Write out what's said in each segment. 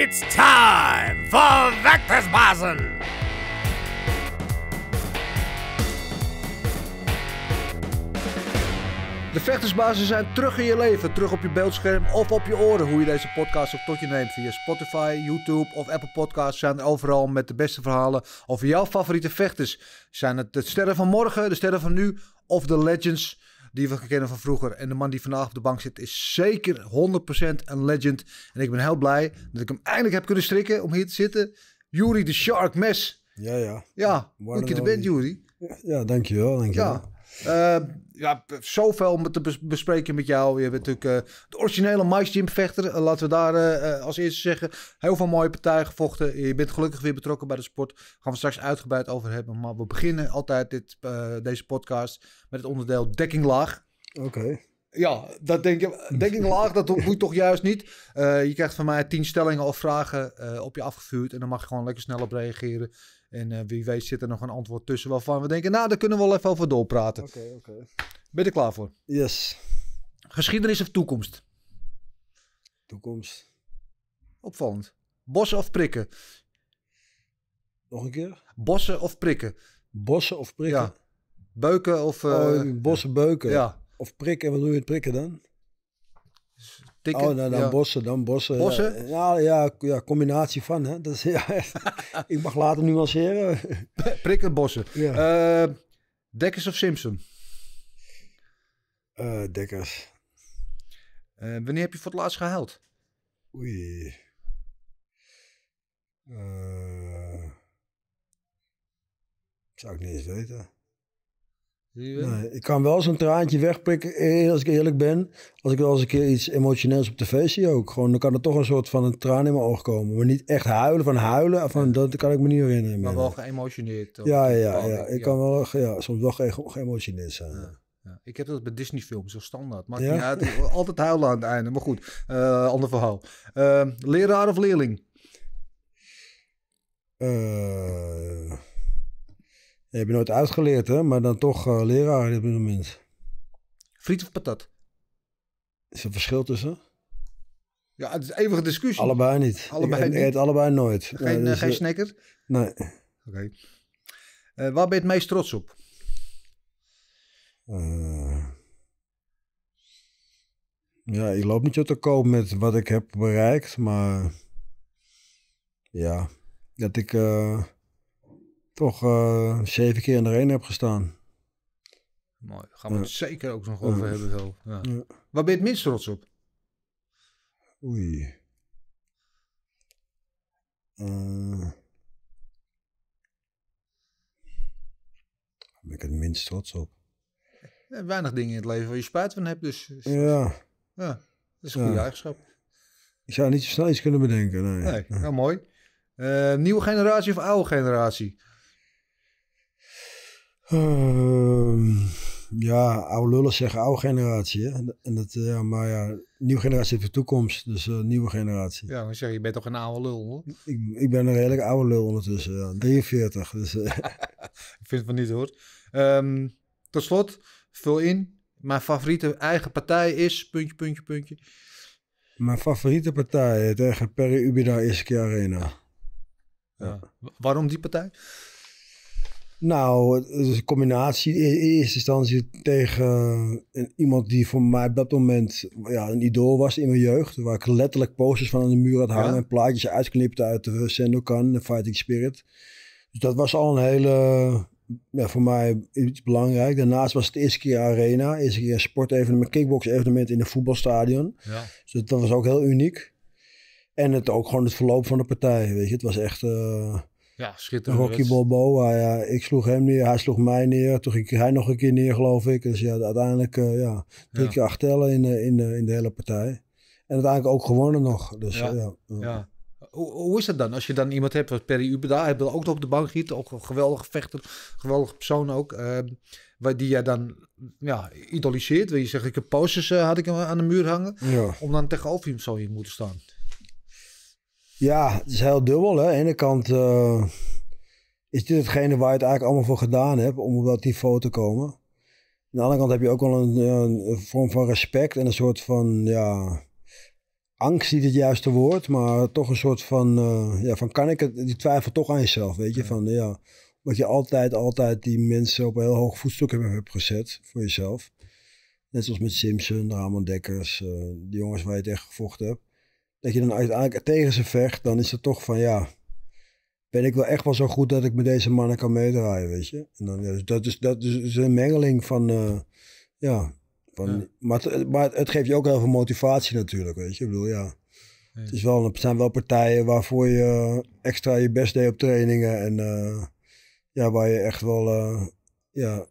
It's time for Vectorsbazen! De vechtersbazen zijn terug in je leven, terug op je beeldscherm of op je oren. Hoe je deze podcast op tot je neemt via Spotify, YouTube of Apple Podcasts zijn er overal met de beste verhalen over jouw favoriete vechters. Zijn het de sterren van morgen, de sterren van nu of de legends die we kennen van vroeger. En de man die vandaag op de bank zit is zeker 100% een legend. En ik ben heel blij dat ik hem eindelijk heb kunnen strikken om hier te zitten. Jury de Shark Mes. Ja, ja. Ja, goed dat je er bent, Jury. Ja, dankjewel, dankjewel. Ja. Uh, ja, zoveel om te bespreken met jou. Je bent natuurlijk eh, de originele Mike Gym vechter. Eh, laten we daar als eerste zeggen. Heel veel mooie partijen gevochten. Je bent gelukkig weer betrokken bij de sport. Daar gaan we straks uitgebreid over hebben. Maar we beginnen altijd dit, deze podcast met het onderdeel dekking laag. Oké. Ja, dat denk ik Dekking laag, dat moet toch juist niet. je krijgt van mij tien stellingen of vragen op je afgevuurd. En dan mag je gewoon lekker snel op reageren. En eh, wie weet zit er nog een antwoord tussen waarvan we denken, nou, daar kunnen we wel even over doorpraten. Oké, oké. Okay. Ben je er klaar voor? Yes. Geschiedenis of toekomst? Toekomst. Opvallend. Bossen of prikken? Nog een keer? Bossen of prikken? Bossen of prikken? Ja. Beuken of... Uh, oh, eh, bossen, beuken. Ja. Of prikken. En wat doe je met prikken dan? Oh, dan, bossen, dan bossen. Bossen? Ja, ja, ja combinatie van. Hè. Dat is, ik mag later nuanceren. Prikkelbossen. Ja. Uh, Dekkers of Simpson? Eh, Dekkers. Eh, wanneer heb je voor het laatst gehuild? Oei. zou ik niet eens weten ik kan wel zo'n traantje wegprikken, eh, als ik eerlijk ben. Als ik wel eens een keer iets emotioneels op tv zie ook. Gewoon, dan kan er toch een soort van een traan in mijn oog komen. Maar niet echt huilen van huilen, van, dat kan ik me niet meer herinneren. Maar wel geëmotioneerd. Ja, ja, ja. Ik kan wel ja, soms wel ge geëmotioneerd zijn. Ja. Ja. Ik heb dat bij Disney films, zo standaard. Maakt ja? niet uit, altijd huilen aan het einde. Maar goed, eh, ander verhaal. Eh, leraar of leerling? Je heb je nooit uitgeleerd, hè? maar dan toch eh, leraar op dit moment. Friet of patat? Is er verschil tussen? Ja, het is een eeuwige discussie. Allebei niet. Allebei ik allebei nooit. Geen, snackers? Eh, dus, geen eh, snacker? Nee. Oké. Okay. waar ben je het meest trots op? ja, ik loop niet te koop met wat ik heb bereikt, maar ja, dat ik toch eh, zeven keer in de reen heb gestaan. Mooi. Gaan we het zeker ook nog over hebben zo. Ja. Waar ben je het minst trots op? Oei. Uh, waar ben ik het minst trots op? Weinig dingen in het leven waar je spijt van hebt. Dus, ja. ja. Dat is een goede eigenschap. Ik zou niet zo snel iets kunnen bedenken. Nee, nee. nou mooi. Eh, nieuwe generatie of oude generatie? Ehm, ja, oude lullen zeggen oude generatie. En dat, ja, maar ja, nieuwe generatie heeft de toekomst, dus eh, nieuwe generatie. Ja, maar zeg je, bent toch een oude lul, hoor? Ik, ik ben een redelijk oude lul ondertussen, 43. Dus, eh. ik vind het van niet, hoor. Um, tot slot, vul in. Mijn favoriete eigen partij is... Puntje, puntje, puntje. Mijn favoriete partij tegen Perry Ubida Ischia Arena. Ja. Waarom die partij? Nou, het is een combinatie. In eerste instantie tegen eh, iemand die voor mij op dat moment ja, een idool was in mijn jeugd. Waar ik letterlijk posters van aan de muur had hangen en plaatjes uitknipte uit de eh, Sendokan, de Fighting Spirit. Dus dat was al een hele, ja, voor mij iets belangrijk. Daarnaast was het eerste keer arena, eerste keer sportevenement, kickbox evenement in een voetbalstadion. Ja. Dus dat was ook heel uniek. En het ook gewoon het verloop van de partij, weet je. Het was echt... Eh, ja, schitterend. Rocky Balboa, ja. Ik sloeg hem neer, hij sloeg mij neer. Toen ging hij nog een keer neer, geloof ik. Dus ja, uiteindelijk uh, ja, drie keer acht tellen in, eh, in, eh, in de hele partij. En uiteindelijk ook gewonnen nog. Dus, ja. ja, Hoe, hoe, is dat dan? Als je dan iemand hebt wat Perry Ubeda, hij wil ook op de bank giet, ook een geweldige vechter, geweldige persoon ook, ehm, waar, die jij dan ja, idoliseert. Wil je zeggen, ik heb posters had ik aan de muur hangen, om dan tegenover hem zo hier moeten staan. Ja, het is heel dubbel. Hè. Aan de ene kant eh, is dit hetgene waar je het eigenlijk allemaal voor gedaan hebt om op dat niveau te komen. Aan de andere kant heb je ook wel een, vorm van respect en een soort van, ja, angst niet het juiste woord, maar toch een soort van, eh, ja, van kan ik het, die twijfel toch aan jezelf, weet je, van ja, omdat je altijd, altijd die mensen op een heel hoog voetstuk hebt gezet voor jezelf. Net zoals met Simpson, Ramon Dekkers, uh, die jongens waar je tegen gevochten hebt dat je dan uiteindelijk tegen ze vecht, dan is het toch van ja, ben ik wel echt wel zo goed dat ik met deze mannen kan meedraaien, weet je. En dan, dus dat, is, dat is een mengeling van, eh, ja, van, Maar, het, maar het geeft je ook heel veel motivatie natuurlijk, weet je. Ik bedoel, ja. Het, is wel, het zijn wel partijen waarvoor je extra je best deed op trainingen. En eh, ja, waar je echt wel uh, ja,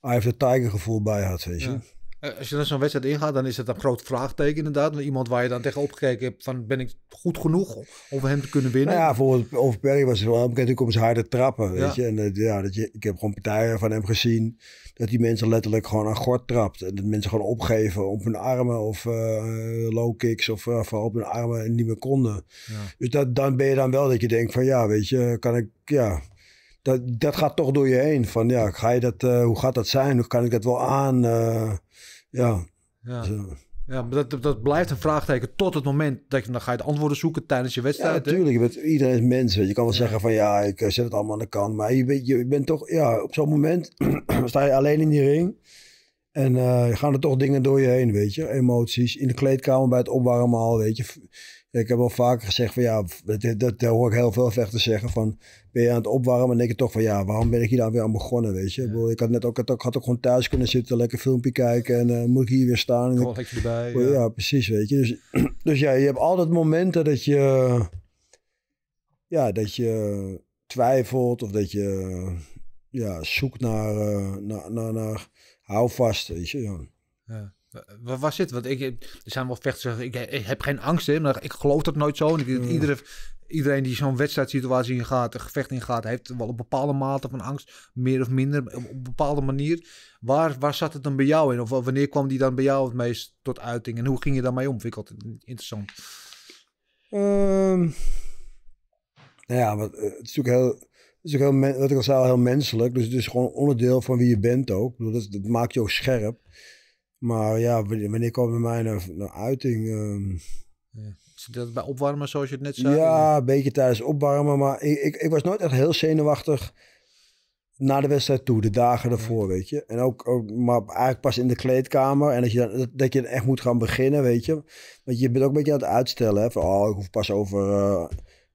Eye of the Tiger gevoel bij had, weet je. Ja. Eh, als je dan zo'n wedstrijd ingaat, dan is het een groot vraagteken inderdaad. Iemand waar je dan tegen opgekeken hebt van ben ik goed genoeg om hem te kunnen winnen? Nou ja, bijvoorbeeld over Perry was het wel bekend om zijn harde trappen. Weet je? En, eh, ja, dat je, ik heb gewoon partijen van hem gezien dat die mensen letterlijk gewoon aan gort trapt. En dat mensen gewoon opgeven op hun armen of eh, low kicks of uh, op hun armen en niet meer konden. Ja. Dus dat, dan ben je dan wel dat je denkt van ja, weet je, kan ik, ja, dat, dat gaat toch door je heen. Van ja, ga je dat, hoe gaat dat zijn? Hoe kan ik dat wel aan? Ja. ja. Ja, maar dat, dat blijft een vraagteken tot het moment dat je dan ga je het antwoorden zoeken tijdens je wedstrijd. Ja, natuurlijk. Iedereen is mens. Je kan wel zeggen van ja, ik eh, zet het allemaal aan de kant. Maar je, bent, je bent toch, ja, op zo'n moment sta je alleen in die ring. En uh, gaan er toch dingen door je heen, weet je. Emoties. In de kleedkamer bij het opwarmen al, weet je ik heb wel vaker gezegd van ja, dat, hoor ik heel veel vechters zeggen van ben je aan het opwarmen? En denk ik toch van ja, waarom ben ik hier dan weer aan begonnen, weet je? Ik had net ook, had ook, had ook gewoon thuis kunnen zitten, lekker filmpje kijken en eh, moet ik hier weer staan? Oh, ja. precies, weet je. Dus, dus ja, je hebt altijd momenten dat je, ja, dat je twijfelt of dat je ja, zoekt naar, uh, naar, naar, houvast, weet je. Ja. ja. Waar was zit? Want ik, er zijn wel vechters ik, ik heb geen angst in, maar ik geloof dat nooit zo. En ik, hmm. iedere, iedereen die zo'n wedstrijdsituatie in gaat, een gevecht ingaat, gaat, heeft wel een bepaalde mate van angst, meer of minder, op, een bepaalde manier. Waar, waar zat het dan bij jou in? Of wanneer kwam die dan bij jou het meest tot uiting? En hoe ging je daarmee om? Vind interessant. Ehm, nou ja, wat, eh, het is natuurlijk heel... Het is ook heel, wat ik al zei, heel menselijk. Dus het is gewoon onderdeel van wie je bent ook. Dat, dat maakt je ook scherp. Maar ja, wanneer kwam bij mij naar, nou, nou uiting? Um, ja. Zit dat bij opwarmen, zoals je het net zei? Ja, een beetje tijdens opwarmen. Maar ik, ik, ik was nooit echt heel zenuwachtig naar de wedstrijd toe, de dagen daarvoor, weet je. En ook, maar eigenlijk pas in de kleedkamer. En dat je, dat je echt moet gaan beginnen, weet je. Want je bent ook een beetje aan het uitstellen. Hè? Van, oh, ik hoef pas over, eh,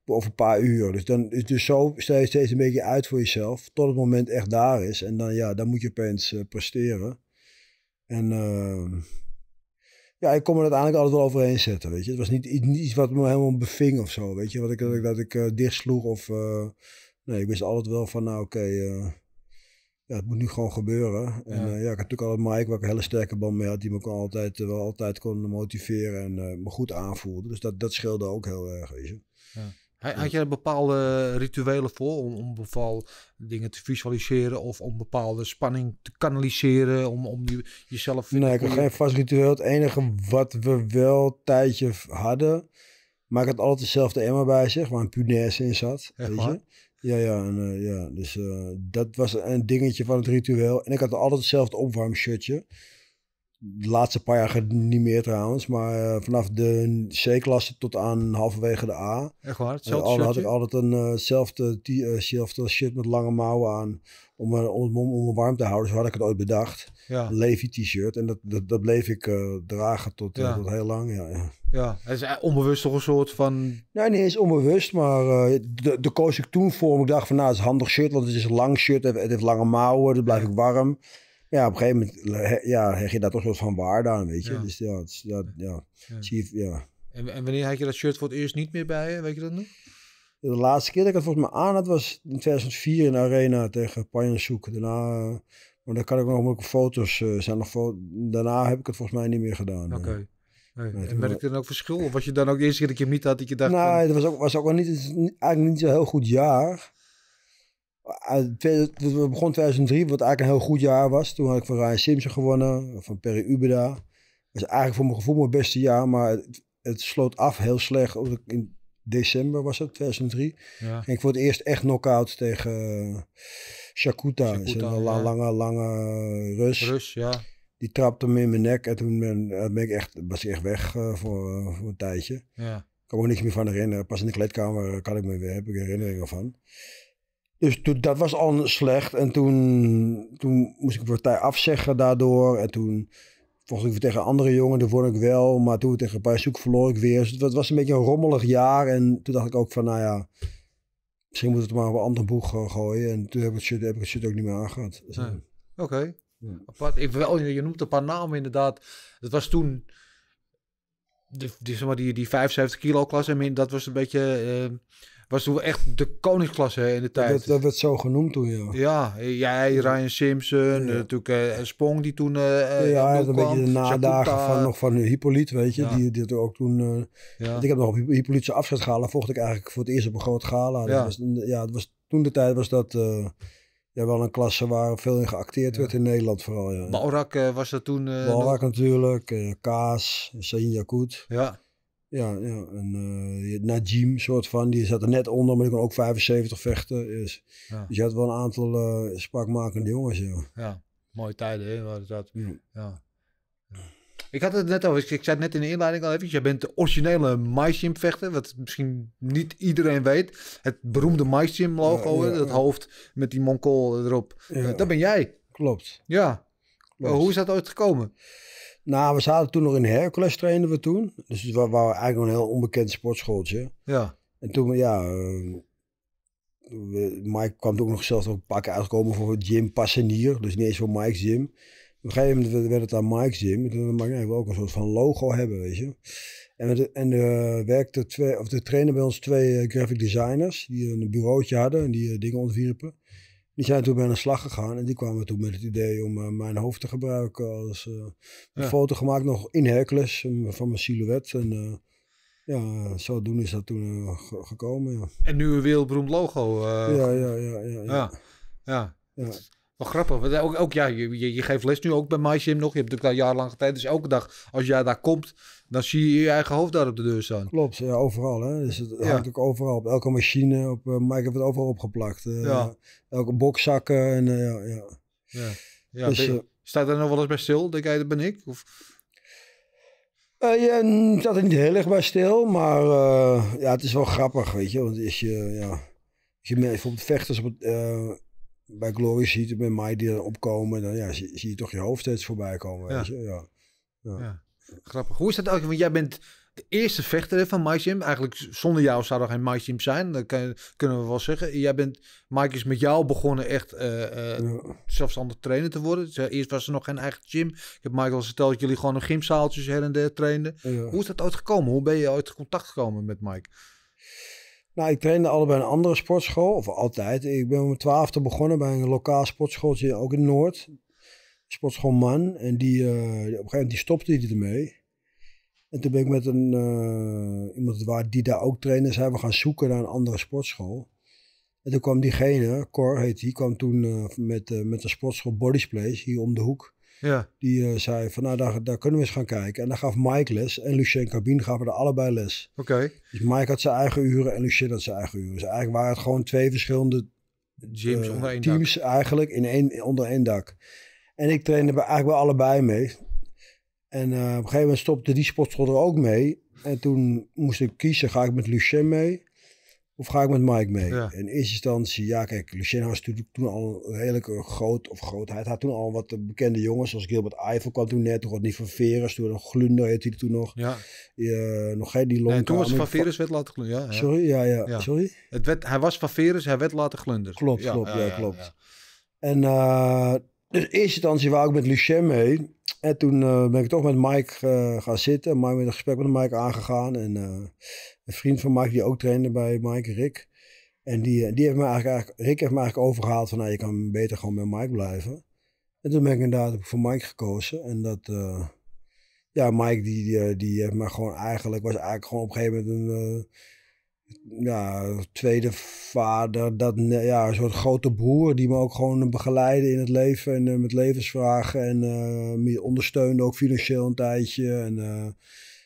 over een paar uur. Dus, dan, dus zo stel je steeds een beetje uit voor jezelf. Tot het moment echt daar is. En dan, ja, dan moet je opeens eh, presteren. En ehm, ja, ik kon me uiteindelijk altijd wel overheen zetten, weet je. Het was niet, iets wat me helemaal beving of zo, weet je. Wat ik, dat ik, dat ik eh, of... Eh, nee, ik wist altijd wel van, nou oké, eh, ja, het moet nu gewoon gebeuren. En ja, ja ik had natuurlijk altijd Mike, waar ik een hele sterke band mee had. Die me kon altijd, wel altijd kon motiveren en me goed aanvoelde. Dus dat, dat scheelde ook heel erg, weet je. Ja. Had je bepaalde rituelen voor om, om dingen te visualiseren of om bepaalde spanning te kanaliseren, om, om jezelf... Nee, ik had geen vast ritueel. Het enige wat we wel een tijdje hadden, maar ik had altijd dezelfde Emma bij zich, waar een punaise in zat, Echt weet je. Ja, ja, en, eh, ja. dus eh, dat was een dingetje van het ritueel. En ik had altijd hetzelfde opwarmshirtje. De laatste paar jaar niet meer trouwens, maar eh, vanaf de C-klasse tot aan halverwege de A. Echt waar? Eh, Hetzelfde uh, had ik altijd eenzelfde eh, uh, shirt met lange mouwen aan om, om, om, me warm te houden. Zo had ik het ooit bedacht. Ja. Een Levi t-shirt en dat, dat, dat, bleef ik dragen tot, tot, heel lang. Ja, ja. ja, het is onbewust toch een soort van... Nee, nee, is onbewust, maar de, koos ik toen voor. Ik dacht van nou, het is handig shirt, want het is een lang shirt, het, heeft lange mouwen, dan blijf ik warm ja, op een gegeven moment eh, ja, heg je daar toch wel van waarde aan, weet je. Dus ja, ja, ja. ja. En, wanneer had je dat shirt voor het eerst niet meer bij je, weet je dat nog? De laatste keer dat ik het volgens mij aan had, was in 2004 in de arena tegen zoeken. Daarna, maar daar kan ik nog moeilijke foto's, eh, zijn nog foto's. Daarna heb ik het volgens mij niet meer gedaan. Oké. Okay. en merkte je dan ook verschil? Of was je dan ook de eerste keer dat je niet had, dat je dacht... nee van... het was ook, was ook wel niet, eigenlijk niet zo heel goed jaar we begon 2003, wat eigenlijk een heel goed jaar was. Toen had ik van Ryan Simpson gewonnen, van Perry Ubeda. Dat is eigenlijk voor mijn gevoel mijn beste jaar, maar het, sloot af heel slecht. In december was het, 2003. Ja. Ging ik voor het eerst echt knock-out tegen eh, Shakuta. Shakuta een lange, lange, lange Rus. ja. Die trapte me in mijn nek en toen ben, eh, ik echt, was ik echt weg eh, voor, voor een tijdje. Ja. Ik kan me ook niks meer van herinneren. Pas in de kleedkamer kan ik me weer, heb ik herinneringen van. Dus toen, dat was al slecht. En toen, toen moest ik de partij afzeggen daardoor. En toen vocht ik weer tegen andere jongen. Daar won ik wel. Maar toen tegen een paar zoek verloor ik weer. Dus het was een beetje een rommelig jaar. En toen dacht ik ook van, nou ja... Misschien moet het maar op een ander boeg eh, gooien. En toen heb ik het shit, heb ik het ook niet meer aangehad. Dus eh, Oké. Apart. Ik, wel, je noemt een paar namen inderdaad. Dat was toen... Die, maar, die, die 75 kilo klasse, dat was een beetje... Eh, was toen echt de koningsklasse in de tijd. Dat, dat werd zo genoemd toen, ja. Ja, jij, Ryan Simpson, natuurlijk uh, die toen uh, Ja, een beetje de nadagen van, nog van Hippolyte, weet je. Die, die ook toen... Uh, Ik heb nog op afscheid gehalen, vocht ik eigenlijk voor het eerst op een groot gala. Dat was, ja, was, toen de tijd was dat... Ja, wel een klasse waar veel in geacteerd werd in Nederland vooral. Ja. Balrak uh, was dat toen? Uh, natuurlijk, Kaas, Sein Jakoet. Ja. Ja, ja. en eh, Najim soort van, die zat er net onder, maar die kon ook 75 vechten. Dus, dus je had wel een aantal uh, jongens, ja. Ja, mooie tijden, hè, dat. Ja. ja. Ik had het net over, ik, zei het net in de inleiding al even, jij bent de originele MySim vechter, wat misschien niet iedereen weet. Het beroemde MySim logo, dat hoofd met die monkool erop. Eh, dat ben jij. Klopt. Ja. Klopt. hoe is dat ooit gekomen? Nou, we zaten toen nog in Hercules trainden we toen. Dus we waren eigenlijk een heel onbekend sportschooltje. Ja. En toen, ja, eh, Mike kwam ook nog zelfs ook een pak keer uitkomen voor Jim Passenier. Dus niet eens voor Mike's Gym. Op een gegeven moment werd het aan Mike's Gym. En toen ik, ook een soort van logo hebben, weet je. En, met, en de, eh, werkte twee, of de trainer bij ons twee eh, graphic designers die een bureautje hadden en die dingen ontwierpen. Die zijn toen bij een slag gegaan en die kwamen toen met het idee om eh, mijn hoofd te gebruiken als uh, een foto gemaakt nog in Hercules van mijn silhouet. En uh, ja, zodoende is dat toen gekomen. Ja. En nu een wereldberoemd logo. ja, ja, ja, ja, ja. ja. ja grappig. ook, ja, je, je, geeft les nu ook bij MyGym nog. Je hebt natuurlijk al jarenlang tijd, Dus elke dag als jij daar komt, dan zie je je eigen hoofd daar op de deur staan. Klopt, ja, overal. Hè? Dus het hangt ook overal. Op elke machine. Op, eh, maar ik heb het overal opgeplakt. Eh. Elke bokzakken. En, eh, ja, ja. ja. Dus, staat er nog wel eens bij stil? Denk jij, dat ben ik? Of... je staat er niet heel erg bij stil, maar ja, het is wel grappig, weet je. Want als je, ja, als je bijvoorbeeld vechters op het, bij Glory ziet het bij mij die dan opkomen, dan ja, zie, je toch je hoofd steeds voorbij komen. Ja. Ja. ja. Grappig. Hoe is dat ook? Want jij bent de eerste vechter van MyGym. Eigenlijk zonder jou zou er geen MyGym zijn. Dat kunnen we wel zeggen. Jij bent, Mike is met jou begonnen echt eh, eh, zelfstandig trainer te worden. Eerst was er nog geen eigen gym. Ik heb Michael verteld dat jullie gewoon een gymzaaltjes her en der trainden. Hoe is dat ooit gekomen? Hoe ben je ooit in contact gekomen met Mike? Nou, ik trainde allebei een andere sportschool, of altijd. Ik ben om mijn twaalfde begonnen bij een lokaal sportschooltje, ook in Noord. Sportschool Man. En eh, die, op een gegeven moment die stopte die ermee. En toen ben ik met een, eh, iemand waar, die daar ook trainde, zijn we gaan zoeken naar een andere sportschool. En toen kwam diegene, Cor heet die, kwam toen uh, met, met de sportschool Bodysplace, hier om de hoek. Ja. Die eh, zei van nou, daar, daar, kunnen we eens gaan kijken. En dan gaf Mike les en Lucien Cabine gaven er allebei les. Oké. Dus Mike had zijn eigen uren en Lucien had zijn eigen uren. Dus eigenlijk waren het gewoon twee verschillende Gyms eh, onder één teams eigenlijk in één, onder één dak. En ik trainde eigenlijk wel allebei mee. En eh, op een gegeven moment stopte die sportschool er ook mee. En toen moest ik kiezen, ga ik met Lucien mee? Of ga ik met Mike mee? In eerste instantie, ja, kijk, Lucien was toen al een redelijke eh, groot of grootheid. Hij had toen al wat eh, bekende jongens, zoals Gilbert Eiffel kwam toen net, niet van Verus, toen nog Glunder heette hij toen nog. Ja. nog geen die longen. Nee, toen was Van Verus werd later Glunder. Ja, ja, Sorry, ja, ja, Sorry? Het hij was Van Verus, hij werd laten Glunder. Klopt, klopt, ja, klopt. En eh, dus in eerste instantie wou ik met Lucien mee. En toen eh, ben ik toch met Mike eh, gaan zitten. Mike met een gesprek met Mike aangegaan. En eh, een vriend van Mike die ook trainde bij Mike, Rick. En die, die heeft me eigenlijk, eigenlijk, Rick heeft me eigenlijk overgehaald van nou, je kan beter gewoon met Mike blijven. En toen ben ik inderdaad voor Mike gekozen. En dat, ja, Mike die, die, heeft me gewoon eigenlijk, was eigenlijk gewoon op een gegeven moment een ja, tweede vader, dat, ja, een soort grote broer die me ook gewoon begeleidde in het leven en eh, met levensvragen en eh, me ondersteunde ook financieel een tijdje. En, eh,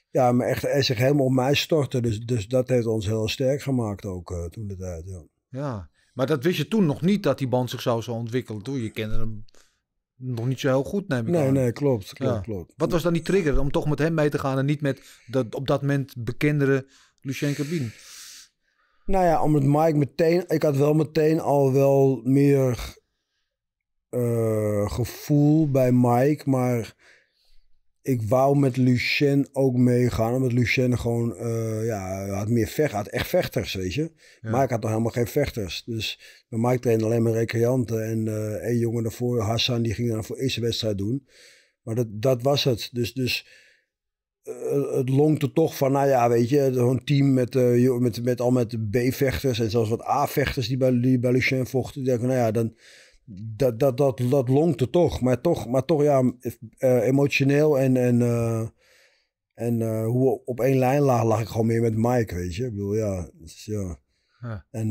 ja, maar echt echt zich helemaal op mij stortte. Dus, dus dat heeft ons heel sterk gemaakt ook toen de tijd. Ja. ja, maar dat wist je toen nog niet dat die band zich zou zo ontwikkelen. Toen je kende hem nog niet zo heel goed, neem ik nee, aan. Nee, klopt, klopt, ja. klopt. Wat was dan die trigger om toch met hem mee te gaan en niet met dat op dat moment bekendere Lucien Cabine? Nou ja, omdat Mike meteen... Ik had wel meteen al wel meer eh, gevoel bij Mike, maar ik wou met Lucien ook meegaan. Omdat Lucien gewoon, uh, ja, had meer vecht, had echt vechters, weet je. Maar Mike had nog helemaal geen vechters. Dus bij Mike trainde alleen maar recreanten. En uh, één jongen daarvoor, Hassan, die ging dan voor eerste wedstrijd doen. Maar dat, dat was het. Dus, dus eh, het longte toch van, nou ja, weet je, zo'n team met, uh, met, met al met B-vechters en zelfs wat A-vechters die bij, die bij Lucien vochten. Die nou ja, dan, dat, dat, dat, dat lonkte toch. Maar toch, maar toch ja, eh, emotioneel en, en, uh, en hoe op één lijn lag, lag ik gewoon meer met Mike, weet je. Ik bedoel, ja, dus, ja. Huh. En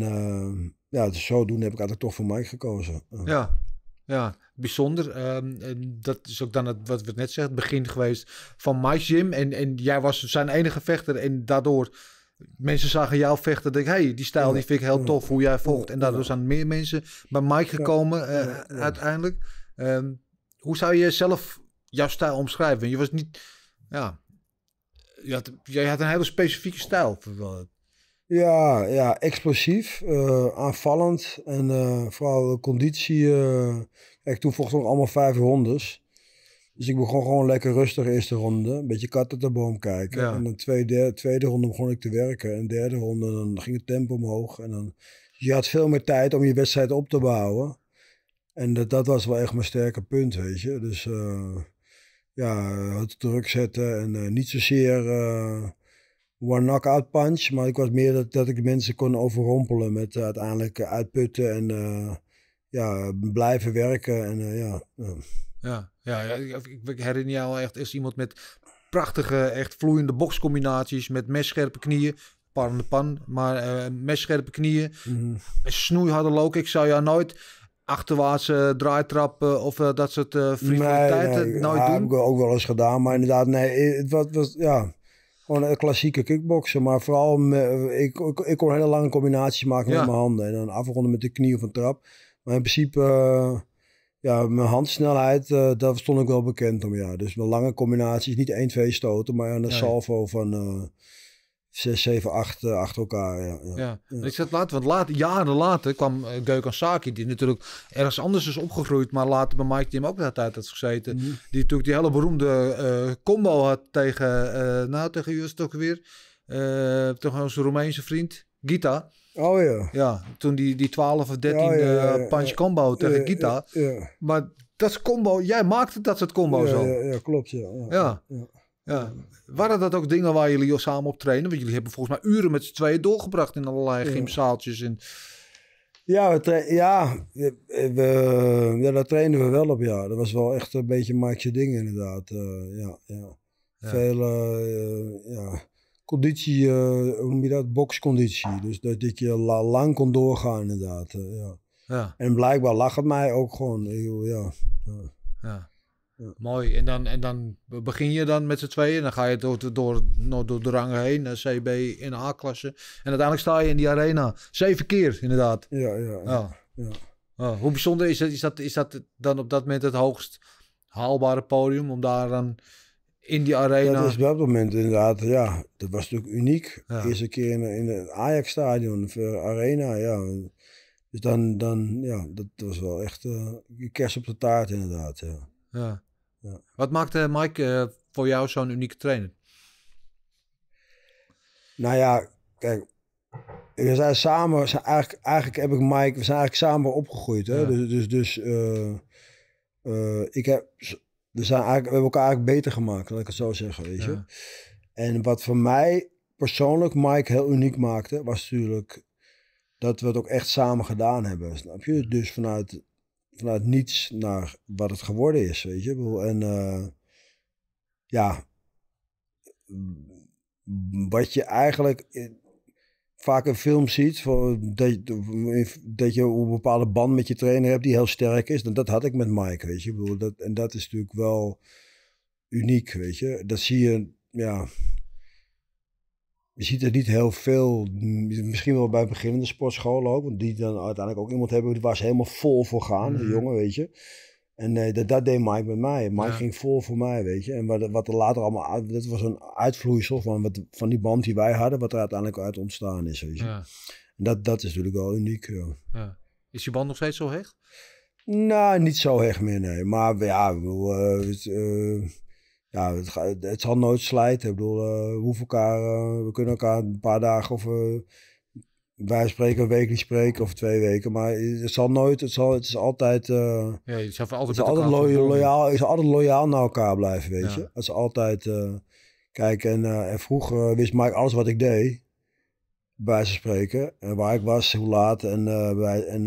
ja, dus zodoende heb ik eigenlijk toch voor Mike gekozen. Ja, ja bijzonder. Ehm, en dat is ook dan het, wat we net zeggen, het begin geweest van Mike Jim En, en jij was zijn enige vechter en daardoor mensen zagen jou vechten. Denk, hey, die stijl die vind ik heel tof, hoe jij volgt En daardoor zijn meer mensen bij Mike gekomen eh, uiteindelijk. Ehm, hoe zou je zelf jouw stijl omschrijven? Je was niet, ja, je had, jij had een hele specifieke stijl. Ja, ja explosief, eh, aanvallend en uh, vooral conditie ik toen vochten nog allemaal vijf rondes. Dus ik begon gewoon lekker rustig eerste ronde. Een beetje katten te de boom kijken. En dan tweede, tweede ronde begon ik te werken. En derde ronde, dan ging het tempo omhoog. En dan, dus je had veel meer tijd om je wedstrijd op te bouwen. En dat, dat was wel echt mijn sterke punt, weet je. Dus eh, ja, het druk zetten en eh, niet zozeer uh, one knockout punch. Maar ik was meer dat, dat ik mensen kon overrompelen met uiteindelijk uitputten en ja, blijven werken. En, eh, ja, ja. Ja, ja, ik, ik herinner jou echt is iemand met prachtige, echt vloeiende boxcombinaties met messcherpe knieën. Pan pan, maar uh, eh, messcherpe knieën. Mm. Snoeiharde look Ik zou jou nooit achterwaarts draaitrappen eh, of dat soort uh, frivoliteiten nee, nooit ja, doen? heb ik ook wel eens gedaan. Maar inderdaad, nee, het was, was ja, gewoon een klassieke kickboksen. Maar vooral, ik, ik, kon hele lange combinaties maken met mijn handen. En dan afronden met de knie of een trap. Maar in principe, eh, ja, mijn handsnelheid, eh, daar stond ik wel bekend om. Ja. Dus mijn lange combinaties, niet 1, 2 stoten, maar een salvo van uh, 6, 7, 8 achter elkaar. Ja, ja. ja. Ik zat later, want later, jaren later kwam eh, Geukan Saki, die natuurlijk ergens anders is opgegroeid, maar later bij Mike Tim ook de tijd had gezeten. Mhm. Die natuurlijk die hele beroemde combo had tegen, nou tegen Jus toch weer, toch onze Roemeense vriend, Gita. Oh ja. Ja, toen die, die 12 of 13 eh, punch combo tegen Gita. Maar dat is combo, jij maakte dat soort combo zo. Ja, klopt ja. Ja. ja. Waren dat ook dingen waar jullie samen op trainen? Want jullie hebben volgens mij uren met z'n tweeën doorgebracht in allerlei gymzaaltjes. En... Ja, we ja, we, ja, daar trainen we wel op, ja. Dat was wel echt een beetje Mike's ding inderdaad. Eh, ja, ja. Veel, eh, ja conditie, uh, noem je dat? Boxconditie. Dus dat, dat je la, lang kon doorgaan, inderdaad. Eh, ja. ja. En blijkbaar lag het mij ook gewoon. ja. ja. Ja. Mooi. En dan, en dan begin je dan met z'n tweeën. Dan ga je door, door, door, de rangen heen. Naar eh, CB in de A-klasse. En uiteindelijk sta je in die arena. Zeven keer, inderdaad. Ja, ja. ja. ja. ja. Hoe bijzonder is dat, is dat? Is dat dan op dat moment het hoogst haalbare podium? Om daar dan in die arena. Dat is wel op dat moment inderdaad, ja. Dat was natuurlijk uniek. Eerste keer in, in het Ajax-stadion, eh, arena, ja. Dus dan, dan, ja, dat was wel echt eh, een kerst op de taart inderdaad, ja. ja. Wat maakte Mike eh, voor jou zo'n unieke trainer? Nou ja, kijk, we zijn samen, zijn eigenlijk, eigenlijk heb ik Mike, we zijn eigenlijk samen opgegroeid, hè. Dus, dus, dus ik heb we, zijn we hebben elkaar eigenlijk beter gemaakt, laat ik het zo zeggen, weet je. En wat voor mij persoonlijk Mike heel uniek maakte, was natuurlijk dat we het ook echt samen gedaan hebben, snap je? Dus vanuit, vanuit niets naar wat het geworden is, weet je. En eh, ja, wat je eigenlijk vaak een film ziet, voor, dat, dat je een bepaalde band met je trainer hebt die heel sterk is. dat had ik met Mike, weet je. Ik bedoel, dat, en dat is natuurlijk wel uniek, weet je. Dat zie je, ja, je ziet er niet heel veel, misschien wel bij beginnende sportscholen ook, want die dan uiteindelijk ook iemand hebben waar ze helemaal vol voor gaan, mm de jongen, weet je. En uh, dat, dat, deed Mike met mij. Mike ging vol voor mij, weet je. En wat, wat er later allemaal uit... Dat was een uitvloeisel van, wat, van die band die wij hadden... wat er uiteindelijk uit ontstaan is, weet je. Ja. En dat, dat is natuurlijk wel uniek, Is je band nog steeds zo hecht? Nou, niet zo hecht meer, nee. Maar ja, bedoel, eh, het, eh, ja, het, het, zal nooit slijten. Ik bedoel, we hoeven elkaar... we kunnen elkaar een paar dagen of wij spreken een week niet spreken of twee weken, maar het zal nooit, het, zal, het is altijd. Uh, ja, je altijd, altijd loyaal, is altijd loyaal naar elkaar blijven, weet je. Het is altijd. Eh, kijk, en, eh, en vroeger wist Mike alles wat ik deed, bij ze spreken, en waar ik was, hoe laat en, bij, en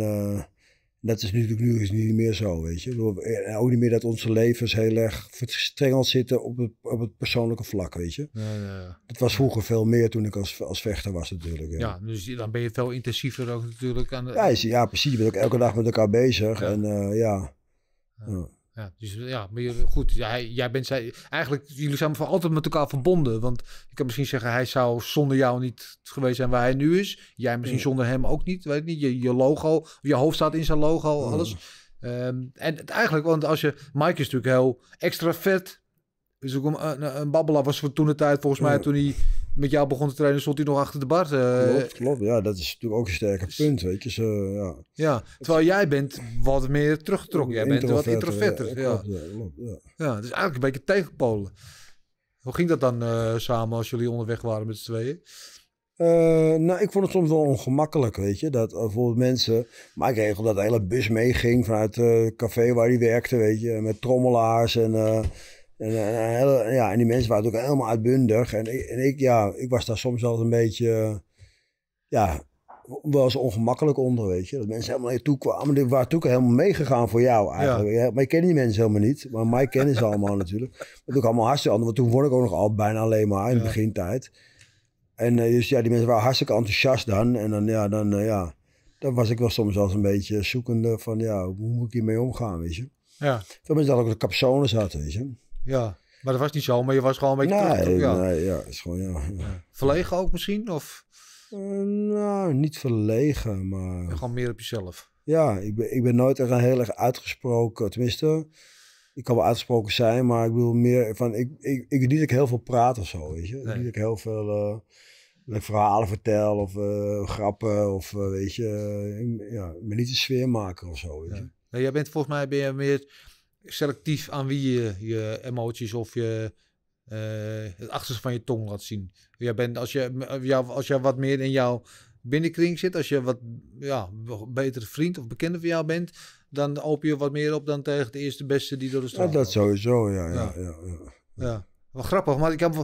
dat is natuurlijk nu is niet meer zo, weet je. Eh, ook niet meer dat onze levens heel erg verstrengeld zitten op het, op het persoonlijke vlak, weet je. Ja, ja. Dat was vroeger veel meer toen ik als, als vechter was natuurlijk. Ja. dus dan ben je veel intensiever ook natuurlijk. Aan de... ja, ja, precies. Je bent ook elke dag met elkaar bezig en eh, ja. Ja, dus ja, maar goed, jij, jij bent zij, eigenlijk, jullie zijn voor altijd met elkaar verbonden. Want ik kan misschien zeggen, hij zou zonder jou niet geweest zijn waar hij nu is. Jij misschien zonder hem ook niet, weet niet. Je, je logo, je hoofd staat in zijn logo, alles. Ehm, en het, eigenlijk, want als je, Mike is natuurlijk heel extra vet. Dus ook een, een, een babbelaar was voor toen de tijd, volgens mij, toen hij met jou begon te trainen, stond hij nog achter de bar. Eh, klopt, klopt. Ja, dat is natuurlijk ook een sterke dus- punt, weet je. ja. ja, terwijl jij bent wat meer teruggetrokken. Jij bent wat introverter. Ja, ja. dus eigenlijk een beetje tegenpolen. Hoe ging dat dan eh, samen als jullie onderweg waren met z'n tweeën? Eh, nou, ik vond het soms wel ongemakkelijk, weet je. Dat bijvoorbeeld mensen... Maar ik regelde dat de hele bus meeging vanuit het café waar hij werkte, weet je. Met trommelaars en en, eh, ja, en die mensen waren ook helemaal uitbundig. En ik, en ik, ja, ik was daar soms altijd een beetje, eh, ja, wel eens ongemakkelijk onder, weet je. Dat mensen helemaal naartoe kwamen. Die waren natuurlijk helemaal meegegaan voor jou eigenlijk. Maar ik kende die mensen helemaal niet. Maar mij kennen ze allemaal natuurlijk. Dat ook allemaal hartstikke anders. Want toen word ik ook nog al bijna alleen maar in de begintijd. En eh, dus ja, die mensen waren hartstikke enthousiast dan. En dan, ja, dan, ja, dan was ik wel soms als een beetje zoekende van, ja, hoe moet ik hiermee omgaan, weet je. Ja. Veel mensen dat ook de capsones hadden, weet je. Ja, maar dat was niet zo, maar je was gewoon een beetje... Nee, ja. nee ja, is gewoon, ja, Verlegen ook misschien? Of? Uh, nou, niet verlegen, maar... gewoon meer op jezelf? Ja, ik ben, ik ben nooit echt een heel erg uitgesproken, tenminste... Ik kan wel uitgesproken zijn, maar ik bedoel meer van... Ik, ik, ik niet dat ik heel veel praat of zo, weet je. Niet eh, dat ik heel veel... Uh, verhalen vertel of eh, grappen of weet je... ja, maar niet sfeer maken of zo, weet je. Nou, jij bent volgens mij ben je meer selectief aan wie je je emoties of je eh, het achterste van je tong laat zien. Jij bent, als, je, eh, jou, als jij wat meer in jouw binnenkring zit, als je wat ja, betere vriend of bekende van jou bent, dan open je wat meer op dan tegen de eerste beste die door de straat. Ja, dat gaat. sowieso, ja. ja. ja, ja, ja. Wel grappig, maar ik heb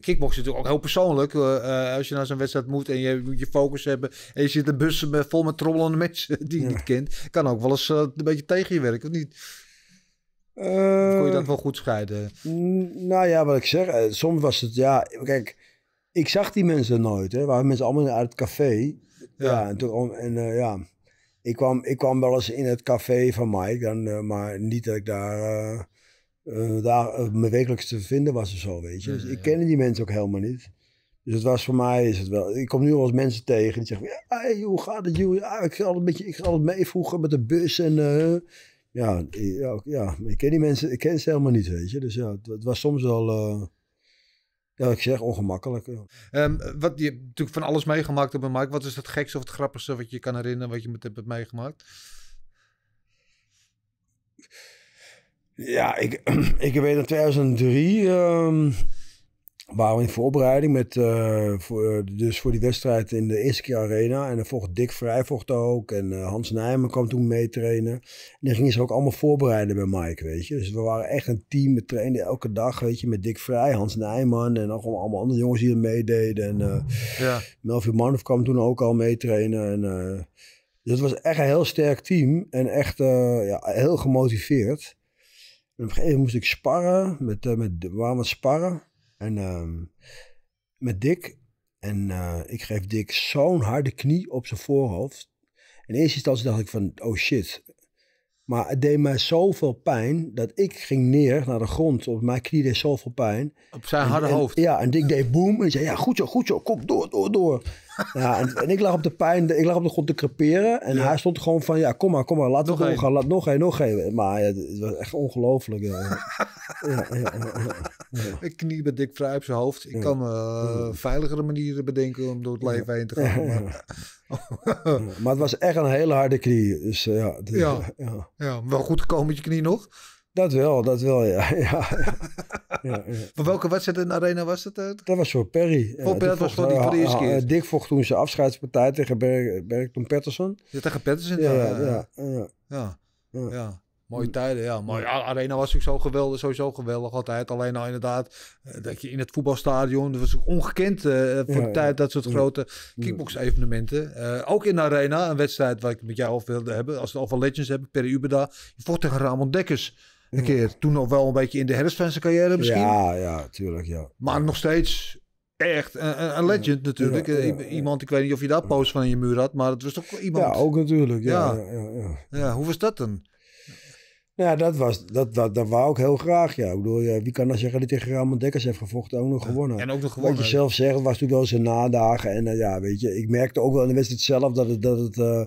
kickbox natuurlijk ook heel persoonlijk. Eh, als je naar zo'n wedstrijd moet en je moet je focus hebben. en je zit in bussen vol met trollende mensen die je niet kent. kan ook wel eens een beetje tegen je werken, of niet? Uh, kon je eh, dat wel goed scheiden? Nou ja, wat ik zeg, eh, soms was het ja. Kijk, ik zag die mensen nooit. Hè. waren mensen allemaal uit het café. Ja, en, toen, en eh, ja. Ik kwam, ik kwam wel eens in het café van Mike, dan, maar niet dat ik daar, daar mijn wekelijks te vinden was of zo, weet je. Dus ik kende die mensen ook helemaal niet. Dus het was voor mij, is het wel. Ik kom nu wel eens mensen tegen die zeggen: ja, hey, hoe gaat het, joe? Ja, ik ga altijd, een beetje, ik ga altijd met de bus en ja, ja, ja, ik ken die mensen, ik ken ze helemaal niet, weet je. Dus ja, het, was soms wel, eh, ja, ik zeg, ongemakkelijk. Ehm, wat, je hebt natuurlijk van alles meegemaakt op een markt. Wat is het gekste of het grappigste wat je kan herinneren, wat je met hebt meegemaakt? Ja, ik, ik weet in 2003 waren in voorbereiding. Met, eh, voor, eh, dus voor die wedstrijd in de keer Arena. En dan vocht Dick Vrij vocht ook. En eh, Hans Nijman kwam toen meetrainen. En dan gingen ze ook allemaal voorbereiden bij Mike, weet je. Dus we waren echt een team. We trainden elke dag, weet je. Met Dick Vrij, Hans Nijman en nog allemaal andere jongens die er meededen. En ja. Melvin Manhoff kwam toen ook al meetrainen. En, dus het was echt een heel sterk team. En echt ja, heel gemotiveerd. En op een gegeven moment moest ik sparren. Met, met, waarom sparren? En ehm, met Dick. En eh, ik geef Dick zo'n harde knie op zijn voorhoofd. In eerste instantie dacht ik van, oh shit. Maar het deed mij zoveel pijn dat ik ging neer naar de grond. Op mijn knie deed zoveel pijn. Op zijn harde hoofd. Ja, en Dick deed boem en zei, ja goed zo, goed zo, kom door, door, door. Ja, en, ik lag op de pijn, ik lag op de grond te creperen. En hij stond gewoon van, ja, kom maar, kom maar, laat nog doorgaan, laat nog een, nog een. Maar het was echt ongelooflijk. Ja. Ik knie bij dik Vrij op zijn hoofd. Ik kan uh, veiligere manieren bedenken om door het leven heen te gaan. Maar, maar het was echt een hele harde knie. Dus, eh, ja, ja. Ja. wel goed gekomen met je knie nog. Dat wel, dat wel, ja. ja. ja, Voor welke wedstrijd in de arena was dat? Eh, dat was voor Perry. Voor Perry, dat was voor die de eerste keer. Eh, Dick vocht toen zijn afscheidspartij tegen Berg, Petterson. Je Patterson. Ja, tegen Patterson? Ja, ja, ja. ja. Mooie tijden, ja. Maar Arena was ook zo geweldig, sowieso geweldig altijd. Alleen nou inderdaad, eh, dat je in het voetbalstadion, dat was ook ongekend voor de tijd, dat soort grote kickbox-evenementen. ook in Arena, een wedstrijd waar ik met jou over wilde hebben, als we het over Legends hebben, Perry Ubeda. Je vocht tegen Ramon Dekkers. Een keer. Toen nog wel een beetje in de herfst carrière misschien. Ja, ja, tuurlijk, ja. Maar nog steeds echt een, een legend natuurlijk. iemand, ik weet niet of je daar post van in je muur had, maar het was toch iemand. Ja, ook natuurlijk. Ja, ja. hoe was dat dan? Ja, dat was, dat, dat, dat wou ik heel graag, ja. Ik bedoel, wie kan dan zeggen dat hij tegen Ramon Dekkers heeft gevochten ook nog gewonnen? En ook nog gewonnen. Wat je zelf zegt, was natuurlijk wel zijn nadagen. En eh, ja, weet je, ik merkte ook wel in de wedstrijd zelf dat het, dat het eh,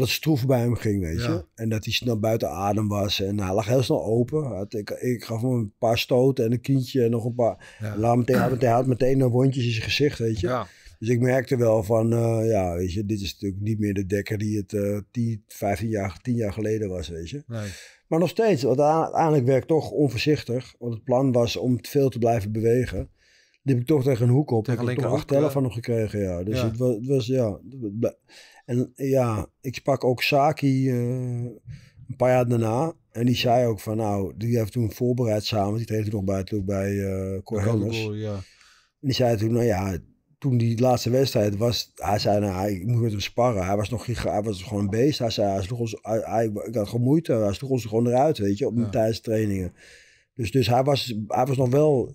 dat het stroef bij hem ging, weet je. En dat hij snel buiten adem was. En hij lag heel snel open. Had, ik, ik gaf hem een paar stoten en een kindje en nog een paar. Ja. Laat meteen, had, meteen, had meteen een wondjes in zijn gezicht, weet je. Dus ik merkte wel van, eh, ja, weet je, dit is natuurlijk niet meer de dekker die het 10, eh, 15 jaar, 10 jaar geleden was, weet je. Nee. Maar nog steeds, want uiteindelijk werkt toch onvoorzichtig. Want het plan was om veel te blijven bewegen. Die ik toch tegen een hoek op. Tegen heb ik toch acht tellen van hem gekregen, ja. Dus Het, was, ja... En ja, ik sprak ook Saki eh, een paar jaar daarna. En die zei ook van, nou, die heeft toen voorbereid samen. Die trainde nog bij toen ook bij uh, Ja. En die zei toen, nou ja, toen die laatste wedstrijd was, hij zei, nou, ik moet met hem sparren. Hij was nog hij was gewoon een beest. Hij zei, hij sloeg ons, hij, ik had gewoon moeite. Hij sloeg ons gewoon eruit, weet je, op mijn tijdens trainingen. Dus, dus hij, was, hij was nog wel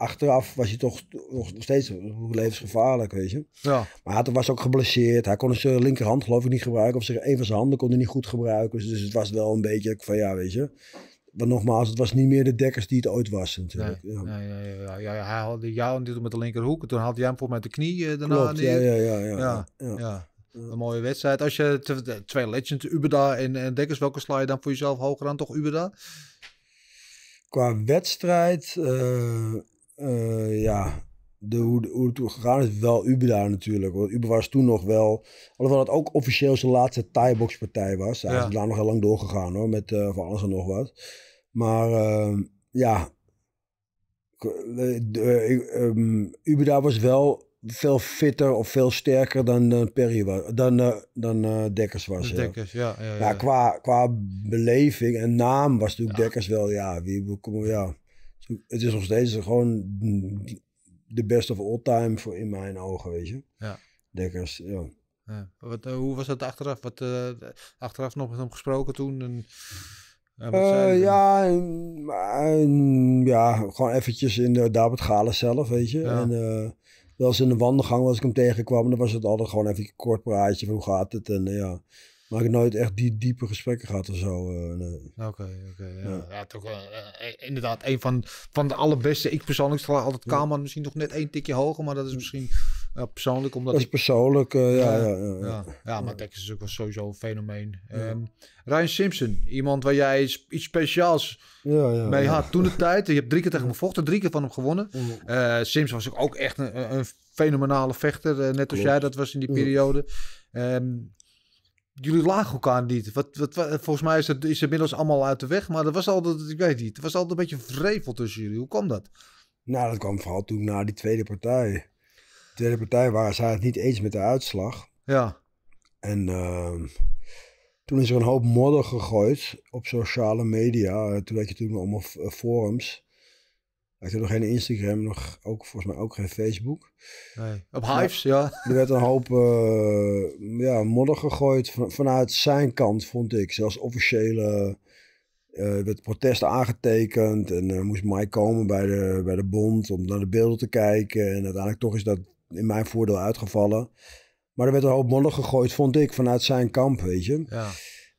achteraf was hij toch nog steeds levensgevaarlijk, weet je. Ja. Maar hij was ook geblesseerd. Hij kon zijn linkerhand geloof ik niet gebruiken. Of zijn, een van zijn handen kon hij niet goed gebruiken. Dus, dus het was wel een beetje van ja, weet je. Maar nogmaals, het was niet meer de dekkers die het ooit was natuurlijk. Nee, ja. Nee, ja, ja, ja, hij haalde jou natuurlijk met de linkerhoek. en Toen had hij hem voor met de knie eh, daarna. Klopt, ja, ja, ja, ja, ja, Een mooie wedstrijd. Als je twee legends, Ubeda en, en Dekkers, welke sla je dan voor jezelf hoger aan? Toch Ubeda? Qua wedstrijd... Eh, eh, ja, de, hoe, hoe het gegaan is, wel Uber daar natuurlijk. Want Uber was toen nog wel, alhoewel het ook officieel zijn laatste Thai-boxpartij was. Hij is daar nog heel lang doorgegaan hoor, met uh, van alles en nog wat. Maar uh, ja, um, Uber daar was wel veel fitter of veel sterker dan Perry was, dan, eh, dan Dekkers was. Dekkers, ja. Ja, ja, ja, Qua, qua beleving en naam was natuurlijk Dekkers wel, ja, wie, ja het is nog steeds gewoon de best of all time voor in mijn ogen, weet je. Ja. Dekkers, ja. ja. Wat, eh, hoe was dat achteraf? Wat, eh, achteraf nog met hem gesproken toen? En, wat eh, ja, en, ja, gewoon eventjes in de David Galen zelf, weet je. En dat was in de wandelgang als ik hem tegenkwam. Dan was het altijd gewoon even een kort praatje van hoe gaat het en ja. Maar ik heb nooit echt die diepe gesprekken gehad of zo. Eh, oké, oké. ja. ja. toch, uh, inderdaad, een van, van de allerbeste. Ik persoonlijk stel altijd Kamer misschien nog net één tikje hoger, maar dat is misschien persoonlijk. Omdat dat is persoonlijk, ja, ja, ja, ja, maar Texas is ook wel sowieso een fenomeen. Um, Ryan Simpson, iemand waar jij iets speciaals mee had toen de tijd. Je hebt drie keer tegen hem gevochten, drie keer van hem gewonnen. Mm. Simpson was ook echt een, een fenomenale vechter, net als jij dat was in die mm. periode. Um, jullie lagen elkaar niet. Wat, wat, wat, volgens mij is het, is inmiddels allemaal uit de weg. Maar dat was altijd, ik weet niet, het was altijd een beetje vrevel tussen jullie. Hoe kwam dat? Nou, dat kwam vooral toen na die tweede partij. De tweede partij waren zij het niet eens met de uitslag. Ja. En ehm, toen is er een hoop modder gegooid op sociale media. Eh, toen weet je toen allemaal eh, forums. Ik had nog geen Instagram, nog ook, volgens mij ook geen Facebook. Nee. Op Hives, ja. Er werd een hoop eh, ja, modder gegooid van, vanuit zijn kant, vond ik. Zelfs officiële uh, werd protest aangetekend. En uh, moest Mike komen bij de, bij de bond om naar de beelden te kijken. En uiteindelijk toch is dat in mijn voordeel uitgevallen. Maar er werd een hoop modder gegooid, vond ik, vanuit zijn kamp, weet je. Ja.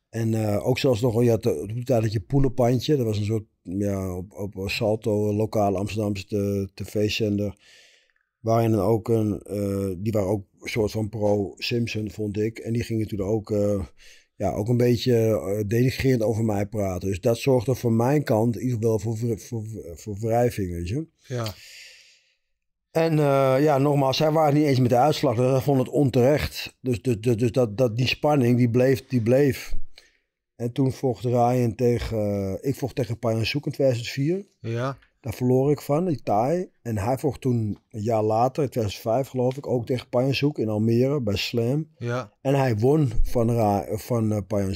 En eh, ook zelfs nog, je had de tijd dat je poelenpandje. Dat was een soort ja, op, op Salto, lokale Amsterdamse tv-zender. Waarin ook een, eh, die waren ook een soort van pro-Simpson, vond ik. En die gingen toen ook, eh, ja, ook een beetje eh, denigrerend over mij praten. Dus dat zorgde van mijn kant in ieder geval voor, voor, voor wrijving, weet je. Ja. En ja, nogmaals, zij waren niet eens met de uitslag. Ze vonden het onterecht. Dus, dus, dus, dus, dat, dat, die spanning die bleef, die bleef. En toen vocht Ryan tegen. Eh, ik vocht tegen Payasuk in 2004. Ja. Daar verloor ik van, die Thai. En hij vocht toen een jaar later, in 2005 geloof ik, ook tegen Payasuk in Almere bij Slam. Ja. En hij won van, van uh,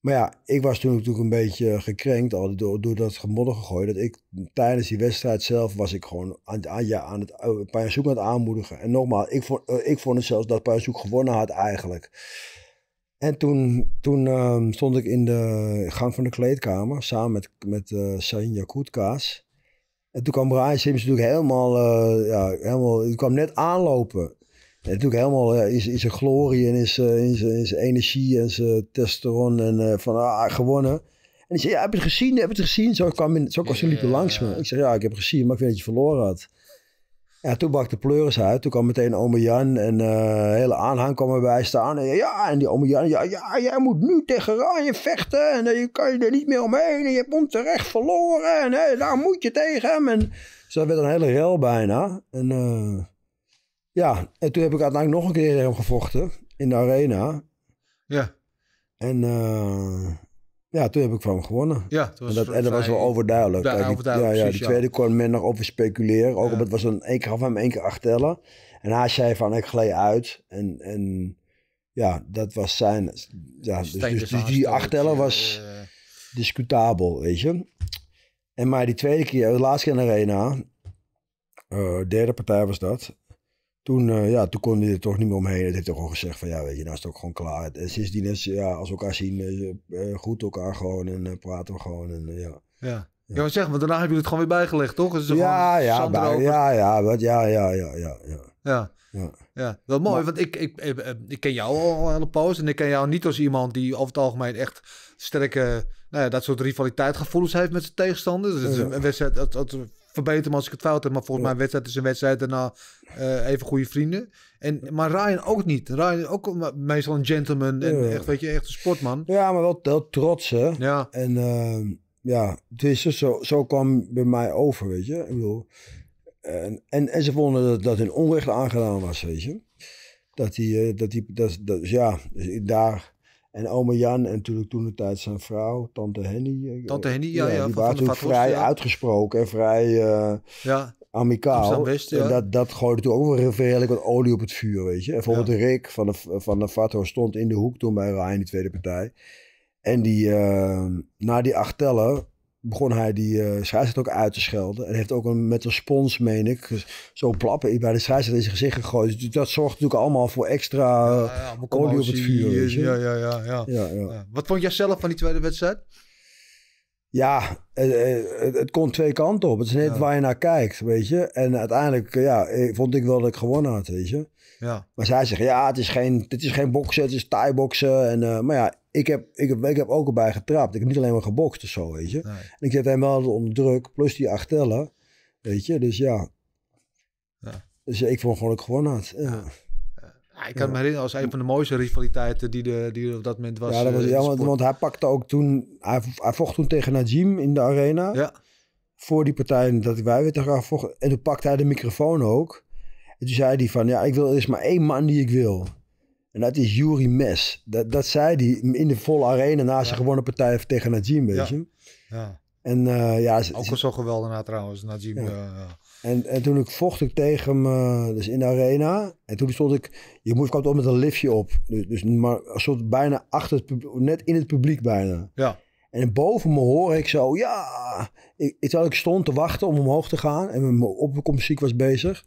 Maar ja, ik was toen natuurlijk een beetje gekrenkt al door, door dat gemodder gegooid. Dat ik tijdens die wedstrijd zelf was ik gewoon aan, aan ja, aan het eh, aan het aanmoedigen. En nogmaals, ik vond, ik vond het zelfs dat Payasuk gewonnen had eigenlijk. En toen, toen ehm, stond ik in de gang van de kleedkamer samen met, met uh, eh, Yakutkaas. En toen kwam Brian Sims natuurlijk helemaal, uh, ja, helemaal, Hij kwam net aanlopen. En natuurlijk helemaal eh, in zijn glorie en zijn in zijn energie en zijn testosteron en van ah, gewonnen. En hij zei, ja, heb je het gezien? Heb je het gezien? Zo kwam, in, zo kwam ze liepen langs me. Ik zei, ja, ik heb het gezien, maar ik weet dat je verloren had. Ja, toen bakte de pleuris uit. Toen kwam meteen ome Jan en uh, hele aanhang kwam erbij staan. En, ja, en die ome Jan, ja, ja, jij moet nu tegen Oranje vechten. En eh, je kan je er niet meer omheen. En je hebt onterecht verloren. En eh, daar moet je tegen hem. En, werd een hele rel bijna. En ja, en toen heb ik uiteindelijk nog een keer tegen hem gevochten. In de arena. Ja. En ja, toen heb ik van hem gewonnen. Ja, en, dat, en dat was wel overduidelijk. ja, ja, de tweede kon men nog over speculeren. Ook omdat het was een, één gaf hem één keer acht tellen. En hij zei van, ik gleed uit. En, en ja, dat was zijn... Ja, dus, dus, die acht was discutabel, weet je. En maar die tweede keer, de laatste keer in de arena... Uh, derde partij was dat toen, uh, ja, toen kon hij er toch niet meer omheen. Het heeft toch al gezegd van ja, weet je, nou is het ook gewoon klaar. En sindsdien is ja, als we elkaar zien, uh, eh, eh, goed elkaar gewoon en praten we gewoon. En, ja. ja. Ja, maar zeg, want daarna hebben jullie het gewoon weer bijgelegd, toch? Is ja, ja, ja, ja, wat, ja, ja, ja, ja, ja. Ja, ja. ja wel mooi, want ik, ik, ik, ken jou al aan de poos en ik ken jou niet als iemand die over het algemeen echt sterke, nou ja, dat soort rivaliteitgevoelens heeft met zijn tegenstanders. Dus ja. een wedstrijd, dat, dat, verbeter me als ik het fout heb. Maar volgens mij wedstrijd is een wedstrijd. Daarna uh, eh, even goede vrienden. En, maar Ryan ook niet. Ryan ook meestal een gentleman. En echt, weet je, echt een sportman. Ja, maar wel, wel trots, hè? Ja. En ehm, ja, het is dus zo, zo kwam bij mij over, weet je. Ik bedoel, en, en, en ze vonden dat, dat in onrecht aangedaan was, weet je. Dat hij eh, dat hij dat, dat, ja, dus daar en oma Jan en natuurlijk toen de tijd zijn vrouw, tante Henny. Eh, tante Henny, ja, ja. die waren toen vrij uitgesproken en vrij eh, ja. amicaal. En dat, dat gooide toen ook weer redelijk wat olie op het vuur, weet je. En bijvoorbeeld Rick van de, van de Vato stond in de hoek toen bij Ryan, die tweede partij. En die, eh, na die acht tellen, begon hij die uh, scheidsrechter ook uit te schelden. En heeft ook een, met een spons, meen ik, zo plappen bij de scheidsrechter in zijn gezicht gegooid. Dus dat zorgt natuurlijk allemaal voor extra eh, olie op het vuur. Eh, ja, ja, ja, ja, Wat vond jij zelf van die tweede wedstrijd? Ja, het, het, kon twee kanten op. Het is net waar je naar kijkt, weet je. En uiteindelijk ja, vond ik wel dat ik gewonnen had, weet je. Ja. Maar zij zeggen, ja, het is geen, dit is geen boksen, het is thai-boksen. En, eh, maar ja, ik heb, ik, heb, ik heb ook erbij getrapt. Ik heb niet alleen maar gebokst of zo, weet je. En ik heb hem wel onder druk, plus die tellen. weet je. Dus ja. ja. Dus ik vond gewoon dat ik gewonnen had. Ja. Ja, ik kan me herinneren als een van de mooiste rivaliteiten die, de, die er op dat moment was. Ja, dat was eh, jammer, want hij pakte ook toen, hij, hij vocht toen tegen Najim in de arena. Ja. Voor die partij dat wij weer tegen haar vochten. En toen pakte hij de microfoon ook. En toen zei hij van, ja, ik wil, er is maar één man die ik wil. En dat is Yuri Mes. Dat, dat zei hij in de volle arena na zijn gewone gewonnen partij tegen Najim, weet je. Ja. En, eh, ja, Ook zo geweldig na trouwens, Najim. Eh, en, en toen ik vocht ik tegen hem, eh, dus in de arena. En toen stond ik, je moest kwam op met een liftje op. Dus, dus maar zo bijna achter het publiek, net in het publiek bijna. Ja. En boven me hoor ik zo, ja. Ik, terwijl ik stond te wachten om omhoog te gaan. En mijn opkomstmuziek was bezig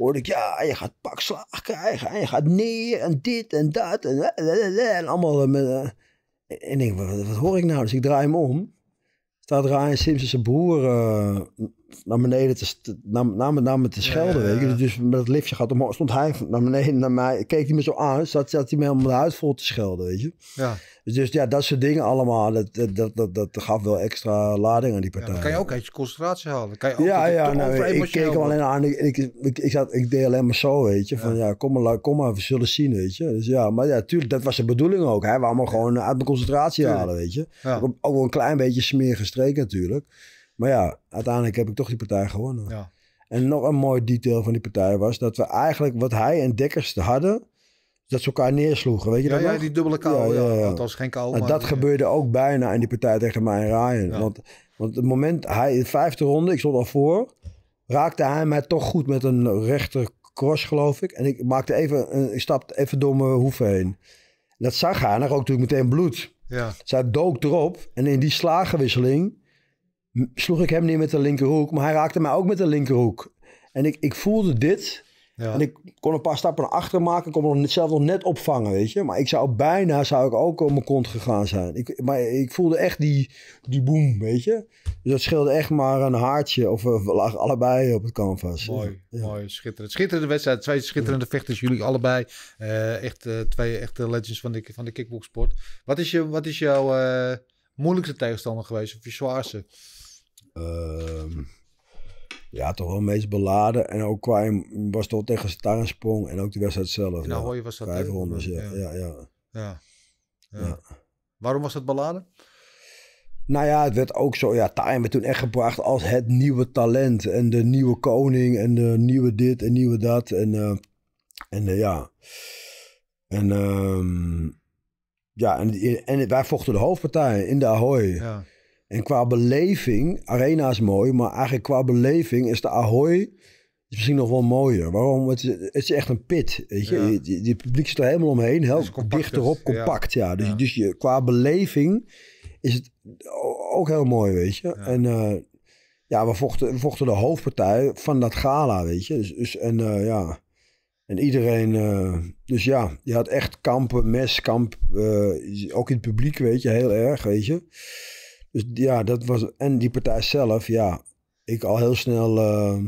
hoorde ik, ja, je gaat pak slaag krijgen. En je gaat neer en dit en dat. En, eh, eh, eh, en allemaal. Met, en ik denk, wat, hoor ik nou? Dus ik draai hem om. Staat Ryan Simpson zijn broer naar beneden te, naar, naar, naar te schelden. Weet je. Dus met het liftje gaat omhoog, stond hij naar beneden naar mij. Keek niet me zo aan, zat, zat hij me om de huid vol te schelden. Weet je. Ja. Dus ja, dat soort dingen allemaal, dat, dat, dat, dat gaf wel extra lading aan die partij. dan kan je ook uit je concentratie halen. Kan je ook ja, ja, ik keek hem alleen aan. Ik, ik, ik, ik, zat, ik deed alleen maar zo, weet je. Van ja, kom maar, kom maar, we zullen zien, weet je. Dus ja, maar ja, tuurlijk, dat was de bedoeling ook. Hij wou me gewoon uit mijn concentratie halen, weet je. Ook, ook wel een klein beetje smeer gestreken natuurlijk. Maar ja, uiteindelijk heb ik toch die partij gewonnen. Ja. En nog een mooi detail van die partij was dat we eigenlijk wat hij en Dekkers hadden, dat ze elkaar neersloegen. Weet je ja, dat ja die dubbele kou. Ja, ja, was geen kou. En dat gebeurde ook bijna in die partij tegen mij en Ryan. Want, want het moment, hij, de vijfde ronde, ik stond al voor, raakte hij mij toch goed met een rechter cross, geloof ik. En ik maakte even, ik stapte even door mijn hoeven heen. Dat zag hij en dan ook natuurlijk meteen bloed. Ja. Zij dook erop en in die slagenwisseling sloeg ik hem neer met de linkerhoek. Maar hij raakte mij ook met de linkerhoek. En ik, ik voelde dit. En ik kon een paar stappen naar achter maken. Ik kon het zelf nog net opvangen, weet je. Maar ik zou bijna, zou ik ook op mijn kont gegaan zijn. Ik, maar ik voelde echt die, die boom, weet je. Dus dat scheelde echt maar een haartje. Of we lagen allebei op het canvas. Mooi, mooi. Schitterend. Schitterende wedstrijd. Twee schitterende vechters, jullie allebei. Eh, echt uh, twee echte legends van de, van de kickboxsport. Wat is, je, wat is jouw eh, moeilijkste tegenstander geweest? Of je zwaarste? Ehm, ja, toch wel meest beladen. En ook qua was toch tegen zijn sprong en ook de wedstrijd zelf. In nou, was dat Vijf rondes, eh, ja. Ja. Ja, ja. ja. Waarom was dat beladen? Nou ja, het werd ook zo. Ja, Time werd toen echt gebracht als het nieuwe talent. En de nieuwe koning. En de nieuwe dit en nieuwe dat. En, eh, en eh, ja. En, ehm, ja en, en wij vochten de hoofdpartij in de Ahoy. Ja. En qua beleving, Arena is mooi, maar eigenlijk qua beleving is de Ahoy misschien nog wel mooier. Waarom? Het is, echt een pit. Weet je? Ja. publiek zit er helemaal omheen, heel dicht dichterop, compact. Ja. Dus, dus je, qua beleving is het ook heel mooi, weet je. En eh, ja, we vochten, we vochten de hoofdpartij van dat gala, weet je. Dus, dus en eh, ja... En iedereen, eh, dus ja, je had echt kampen, meskamp, uh, ook in het publiek, weet je, heel erg, weet je. Dus ja, dat was. En die partij zelf, ja. Ik al heel snel. Uh,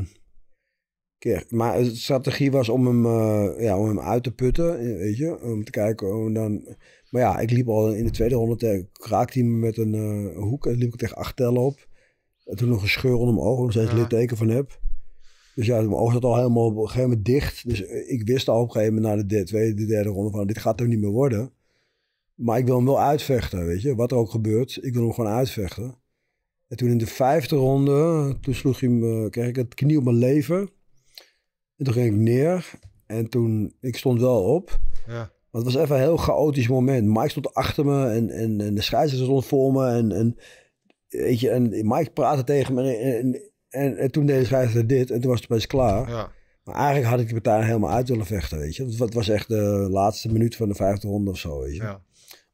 Maar de strategie was om hem, eh, ja, om hem uit te putten. Weet je. Om te kijken. Om dan, maar ja, ik liep al in de tweede ronde. Raakte hij me met een eh, hoek. En liep ik tegen acht tellen op. toen nog een scheur onder mijn ogen Nog steeds ja. litteken van heb. Dus ja, mijn oog zat al helemaal op een gegeven moment dicht. Dus ik wist al op een gegeven moment na nou, de tweede, de derde ronde van dit gaat er niet meer worden. Maar ik wil hem wel uitvechten, weet je. Wat er ook gebeurt, ik wil hem gewoon uitvechten. En toen in de vijfde ronde, toen sloeg hij me, kreeg ik het knie op mijn leven. En toen ging ik neer. En toen, ik stond wel op. Ja. Maar het was even een heel chaotisch moment. Mike stond achter me en, en, en de scheidsrechter stond voor me. En, en, weet je, en Mike praatte tegen me. En, en, en, toen deed de scheidsrechter dit. En toen was het best klaar. Ja. Maar eigenlijk had ik de partij helemaal uit willen vechten, weet je. Het was echt de laatste minuut van de vijfde ronde of zo, weet je. Ja.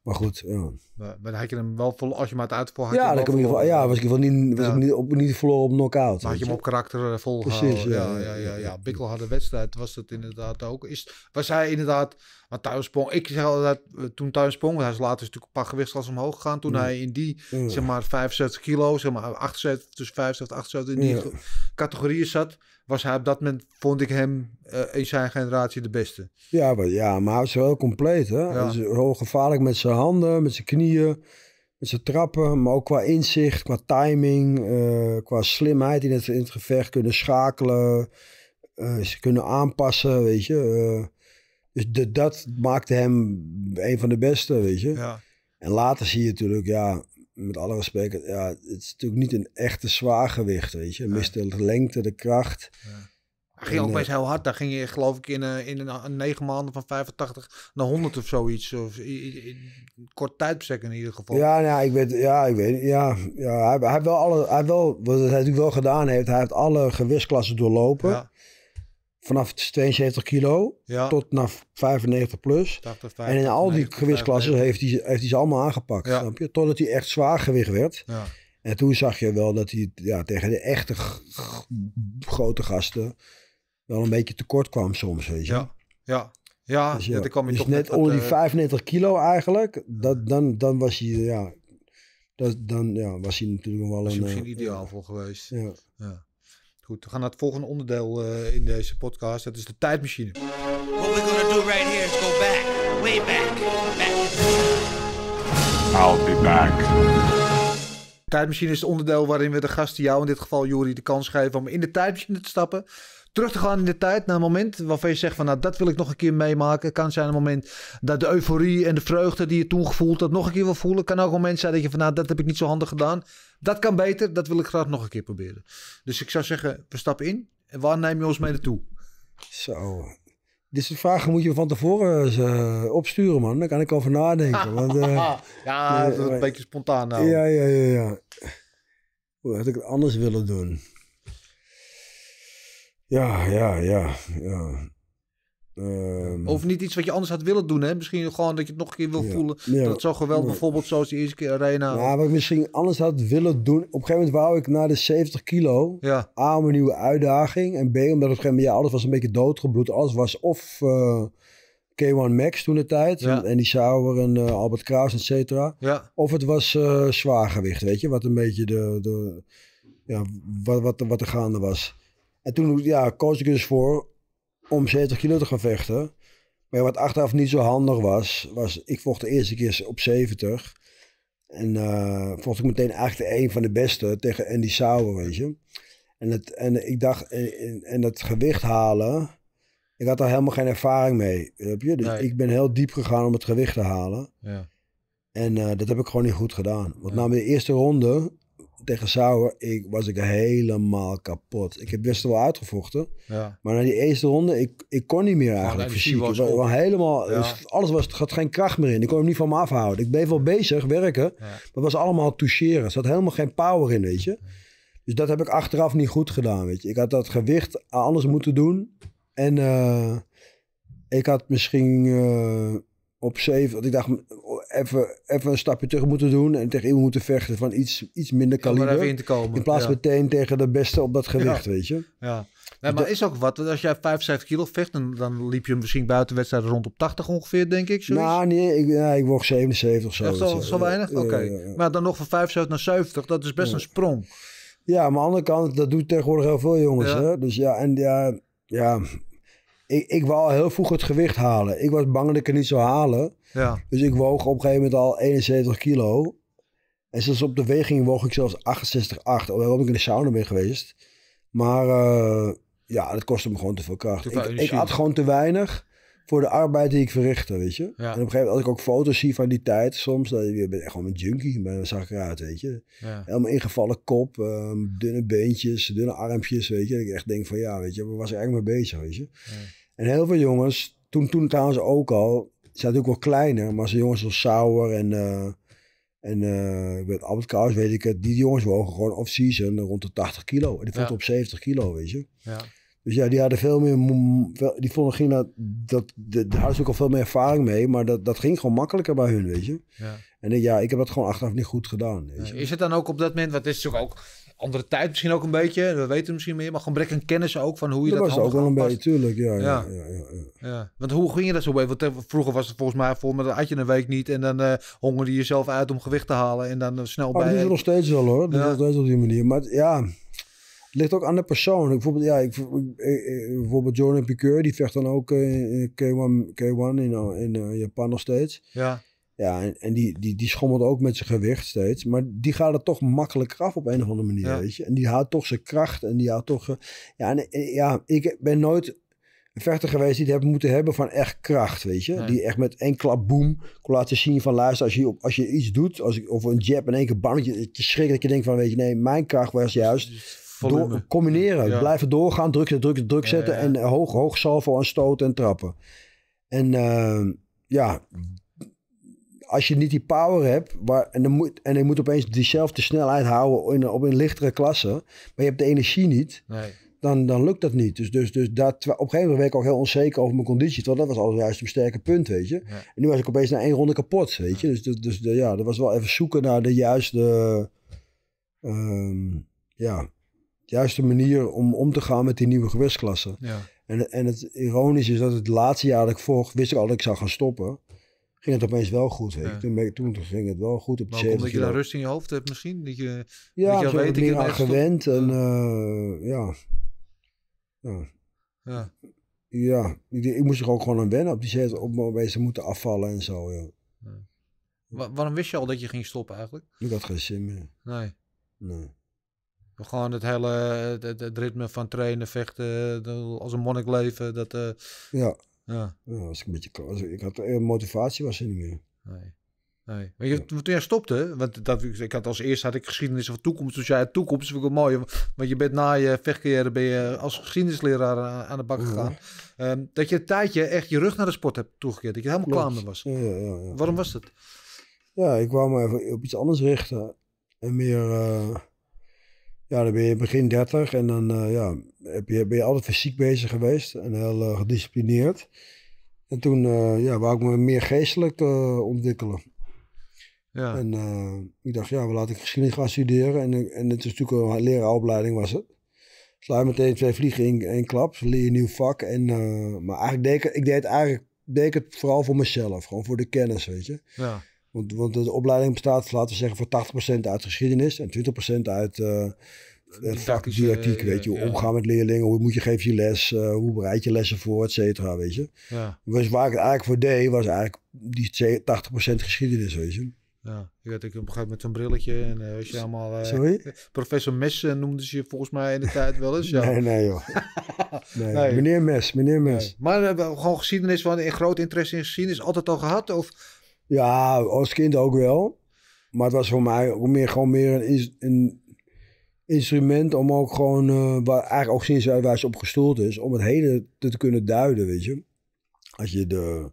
Maar goed, ja. Maar, maar dan had je hem wel vol, als je hem had uitgevoerd. Ja, dan in ja, was ik in niet, niet, op, niet verloren op knockout. had je hem op karakter eh, vol ja. Ja, ja, ja, ja. Bikkel had een wedstrijd, was dat inderdaad ook. Is, was hij inderdaad, want Tuinsprong, ik zeg altijd, eh, toen Tuinsprong, hij is later natuurlijk een paar gewichtslas omhoog gegaan. Toen hij in die, zeg maar, 65 kilo, zeg maar, 78, tussen 75 en 78 in die categorieën zat was hij op dat moment, vond ik hem eh, in zijn generatie de beste. Ja, maar, ja, maar hij was wel compleet. Hè? Hij is heel gevaarlijk met zijn handen, met zijn knieën, met zijn trappen. Maar ook qua inzicht, qua timing, eh, qua slimheid in het, in het, gevecht. Kunnen schakelen, eh, ze kunnen aanpassen, weet je. dus dat maakte hem een van de beste, weet je. Ja. En later zie je natuurlijk, ja, met alle respect, ja, het is natuurlijk niet een echte zwaargewicht, weet je. Mist de lengte, de kracht. Ja. ging en, ook eh, best heel hard. Daar ging je geloof ik in, eh, in een, negen maanden van 85 naar 100 of zoiets. Of, kort tijdbestek in ieder geval. Ja, nou, ik weet, ja, ik weet, ja, ja hij, hij, wel alle, hij wel, wat hij natuurlijk wel gedaan heeft, hij heeft alle gewichtsklassen doorlopen vanaf 72 kilo tot naar 95 plus. en in al die gewichtsklassen heeft hij, heeft hij ze allemaal aangepakt, snap je? Totdat hij echt zwaar gewicht werd. Ja. En toen zag je wel dat hij ja, tegen de echte grote gasten wel een beetje tekort kwam soms, weet je. Ja, ja. Ja, dus kwam je dus toch net onder die 95 kilo eigenlijk, dat, dan, dan was hij, eh, ja, dat, dan ja, was hij natuurlijk wel een... Misschien eh, ideaal voor geweest. Ja. Goed, we gaan naar het volgende onderdeel eh, in deze podcast. Dat is de tijdmachine. What we gonna do right here is go back, way back, I'll be back. De tijdmachine is het onderdeel waarin we de gasten, jou in dit geval Jori, de kans geven om in de tijdmachine te stappen terug te gaan in de tijd naar een moment waarvan je zegt van nou dat wil ik nog een keer meemaken. Het kan zijn een moment dat de euforie en de vreugde die je toen gevoeld dat nog een keer wil voelen. kan ook een moment zijn dat je van nou dat heb ik niet zo handig gedaan. Dat kan beter, dat wil ik graag nog een keer proberen. Dus ik zou zeggen, we stappen in. En waar neem je ons mee naartoe? Zo, dit soort vragen moet je van tevoren eh, opsturen, man. Daar kan ik over nadenken. Want, eh, ja, dat is een eh, beetje spontaan nou. Ja, ja, ja. ja. Hoe had ik het anders willen doen? Ja, ja, ja. ja. Ehm, of niet iets wat je anders had willen doen, hè? Misschien gewoon dat je het nog een keer wil voelen. Ja, dat zo geweld, bijvoorbeeld zoals de eerste keer Arena. Ja, wat ik misschien anders had willen doen. Op een gegeven moment wou ik naar de 70 kilo. Ja. A, om nieuwe uitdaging. En B, omdat op een gegeven moment, ja, alles was een beetje doodgebloed. Alles was of eh, K1 Max toen de tijd. En, en die Sauer en uh, Albert Kraus, et cetera. Of het was uh, zwaargewicht, weet je? Wat een beetje de... de ja, wat, wat, wat er gaande was. En toen koos ik dus voor om 70 kilo te gaan vechten. Maar wat achteraf niet zo handig was, was ik vocht de eerste keer op 70. En uh, vocht ik meteen eigenlijk de een van de beste tegen Andy Sauer, weet je. En, het, en ik dacht, en, en dat gewicht halen, ik had daar helemaal geen ervaring mee, heb je. Dus ik ben heel diep gegaan om het gewicht te halen. Ja. En eh, dat heb ik gewoon niet goed gedaan. Want na mijn eerste ronde tegen Sauer ik, was ik helemaal kapot. Ik heb best wel uitgevochten. Ja. Maar na die eerste ronde, ik, ik kon niet meer eigenlijk. fysiek. Was ik was helemaal, dus alles was, had geen kracht meer in. Ik kon hem niet van me afhouden. Ik bleef wel bezig werken. Maar het was allemaal toucheren. Er zat helemaal geen power in, weet je. Dus dat heb ik achteraf niet goed gedaan, weet je. Ik had dat gewicht anders moeten doen. En eh, ik had misschien uh, op zeven... Ik dacht, even, even een stapje terug moeten doen en tegen iemand moeten vechten van iets, iets minder kaliber. In, in, plaats meteen tegen de beste op dat gewicht, weet je. Ja. Dus maar is ook wat. als jij 75 kilo vecht, dan, dan liep je misschien buiten wedstrijd rond op 80 ongeveer, denk ik. zo Nou, nee, ik, nou, ik word 77 of zo. Echt al, zo weinig? Oké. maar dan nog van 75 naar 70, dat is best een sprong. Ja, maar aan de andere kant, dat doet tegenwoordig heel veel jongens. Hè? Dus ja, en ja, ja, ik, ik wou heel vroeg het gewicht halen. Ik was bang dat ik het niet zou halen. Ja. Dus ik woog op een gegeven moment al 71 kilo. En zelfs op de weging woog ik zelfs 68,8. omdat ik in de sauna ben geweest. Maar eh, ja, dat kostte me gewoon te veel kracht. Ik, ik, had gewoon te weinig voor de arbeid die ik verrichtte, weet je. En op een gegeven moment als ik ook foto's zie van die tijd soms. Dat je echt gewoon een junkie, maar dan zag ik eruit, weet je. Ja. Helemaal ingevallen kop, ehm, dunne beentjes, dunne armpjes, weet je. Dat ik echt denk van ja, weet je, waar was ik eigenlijk mee bezig, weet je. Ja. En heel veel jongens, toen, toen trouwens ook al, zijn natuurlijk wel kleiner, maar ze jongens als Sauer en, uh, en uh, eh, met Albert Kraus, weet ik het, die jongens wogen gewoon off-season rond de 80 kilo. En die vond op 70 kilo, weet je. Ja. Dus ja, die hadden veel meer, die vonden, ging dat, dat, de, hadden ze ook al veel meer ervaring mee, maar dat, dat ging gewoon makkelijker bij hun, weet je. Ja. En ja, ik heb dat gewoon achteraf niet goed gedaan. Is het dan ook op dat moment, wat is natuurlijk ook andere tijd misschien ook een beetje. We weten misschien meer. Maar gewoon brek aan kennis ook van hoe je dat, dat was ook wel een beetje, tuurlijk. Ja, ja. Ja, ja, Want hoe ging je dat zo mee? Eh, vroeger was het volgens mij voor me, dat had je een week niet. En dan uh, hongerde je jezelf uit om gewicht te halen. En dan eh, snel oh, bij. Dat is nog steeds wel hoor. Dat is nog steeds op die manier. Maar ja, het ligt ook aan de persoon. Ik, bijvoorbeeld, ja, ik, bijvoorbeeld Jordan Piqueur, die vecht dan ook in K1, K1 in, Japan nog steeds. Ja. Ja, en, die, die, die schommelt ook met zijn gewicht steeds. Maar die gaat er toch makkelijker af op een of andere manier, weet je. En die houdt toch zijn kracht en die houdt toch... Eh, ja, eh, ja, ik ben nooit een vechter geweest die het heb moeten hebben van echt kracht, weet je. Die echt met één klap, boem, kon laten zien van luister, als je, als je iets doet, als ik, of een jab in één keer je het schrik dat je denkt van, weet je, nee, mijn kracht was juist... Door, combineren, blijven doorgaan, druk, druk, druk zetten en hoog, hoog salvo en stoten en trappen. En eh, ja, als je niet die power hebt, waar, en, dan moet, en je moet opeens diezelfde snelheid houden in, op een lichtere klasse, maar je hebt de energie niet, nee. dan, dan lukt dat niet. Dus, dus, dus dat, op een gegeven moment werd ik ook heel onzeker over mijn conditie, want dat was al juist een sterke punt, weet je. En nu was ik opeens na één ronde kapot, weet je. Dus, dus, dus ja, dat was wel even zoeken naar de juiste, ehm, ja, juiste manier om om te gaan met die nieuwe gewichtsklasse. Ja. En, en het ironisch is dat het laatste jaar dat ik vocht, wist ik al dat ik zou gaan stoppen ging het opeens wel goed. Toen, toen ging het wel goed op de maar omdat je daar rust in je hoofd hebt misschien? Dat je, ja, dat je weet, ik ben gewend. En, eh, ja. ja. ja. ja. Ik, moest er ook gewoon aan wennen op die zetel. Op opeens moeten afvallen en zo. Ja. waarom wist je al dat je ging stoppen eigenlijk? Ik had geen zin meer. Nee. Nee. Gewoon het hele het, ritme van trainen, vechten, als een monnik leven. Dat, eh, ja. Ja. ja was ik een beetje klaar. Ik had, eh, motivatie was er niet meer. Nee. Nee. Maar je, toen jij stopte, want dat, ik had als eerste had ik geschiedenis van toekomst. Dus jij had toekomst vind ik wel mooi. Want je bent na je vechtcarrière ben je als geschiedenisleraar aan, de bak gegaan. Ehm, dat je een tijdje echt je rug naar de sport hebt toegekeerd. Dat je helemaal klaar mee was. Ja, Waarom was dat? Ja, ik wou me even op iets anders richten. En meer... Eh, ja, dan ben je begin 30 en dan eh, ja, heb je, ben je altijd fysiek bezig geweest en heel eh, gedisciplineerd. En toen eh, ja, wou ik me meer geestelijk te ontwikkelen. Ja. En ik dacht, ja, laat ik geschiedenis gaan studeren. En, en het is natuurlijk een leraaropleiding was het. Sla je meteen twee vliegen in één klap, leer je een nieuw vak. En, maar eigenlijk deed ik, ik deed het eigenlijk deed ik het vooral voor mezelf, gewoon voor de kennis, weet je. Ja. Want, want de opleiding bestaat, laten we zeggen, voor 80% uit geschiedenis en 20% uit uh, didactiek, weet je. Hoe eh, omgaan met leerlingen, hoe moet je, geven je les, hoe bereid je lessen voor, et cetera, weet je. Ja. Dus waar ik het eigenlijk voor deed, was eigenlijk die 80% geschiedenis, weet je. Ja, ik had met een zo'n brilletje en uh, was je allemaal... Sorry? Professor Mes noemde ze je volgens mij in de tijd wel eens. Ja. nee, nee joh. Nee, Meneer Mes, meneer Mes. maar Maar uh, gewoon geschiedenis, want in groot interesse in geschiedenis altijd al gehad? Of ja, als kind ook wel. Maar het was voor mij ook meer, gewoon meer een, een instrument om ook gewoon, eh, waar eigenlijk ook sinds wijs op gestoeld is, om het hele te, kunnen duiden, weet je. Als je de,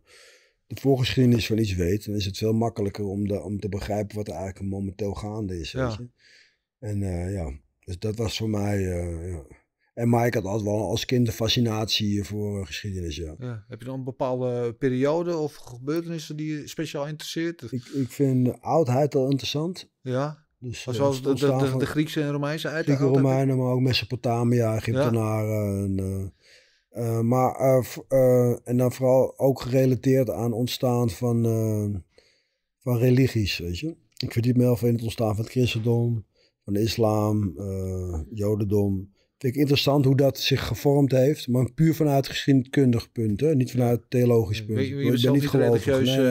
de voorgeschiedenis van iets weet, dan is het veel makkelijker om, de, om te begrijpen wat er eigenlijk momenteel gaande is. Ja. Weet je? En eh, ja, dus dat was voor mij. Eh, ja. En maar had altijd wel als kind een fascinatie voor geschiedenis, ja. ja. Heb je dan een bepaalde periode of gebeurtenissen die je speciaal interesseert? Ik, ik vind de oudheid al interessant. Ja? Dus, Zoals eh, de, de, de, de, Griekse en Romeinse uit. Grieken, Romeinen, maar ook Mesopotamia, Egyptenaren. Ja. Eh, eh, maar, en dan vooral ook gerelateerd aan ontstaan van, van religies, weet je. Ik verdiep me heel veel in het ontstaan van het christendom, van de islam, jodendom ik interessant hoe dat zich gevormd heeft, maar puur vanuit geschiedkundig punt, niet vanuit theologisch punt. Je, je, je niet religieus nee,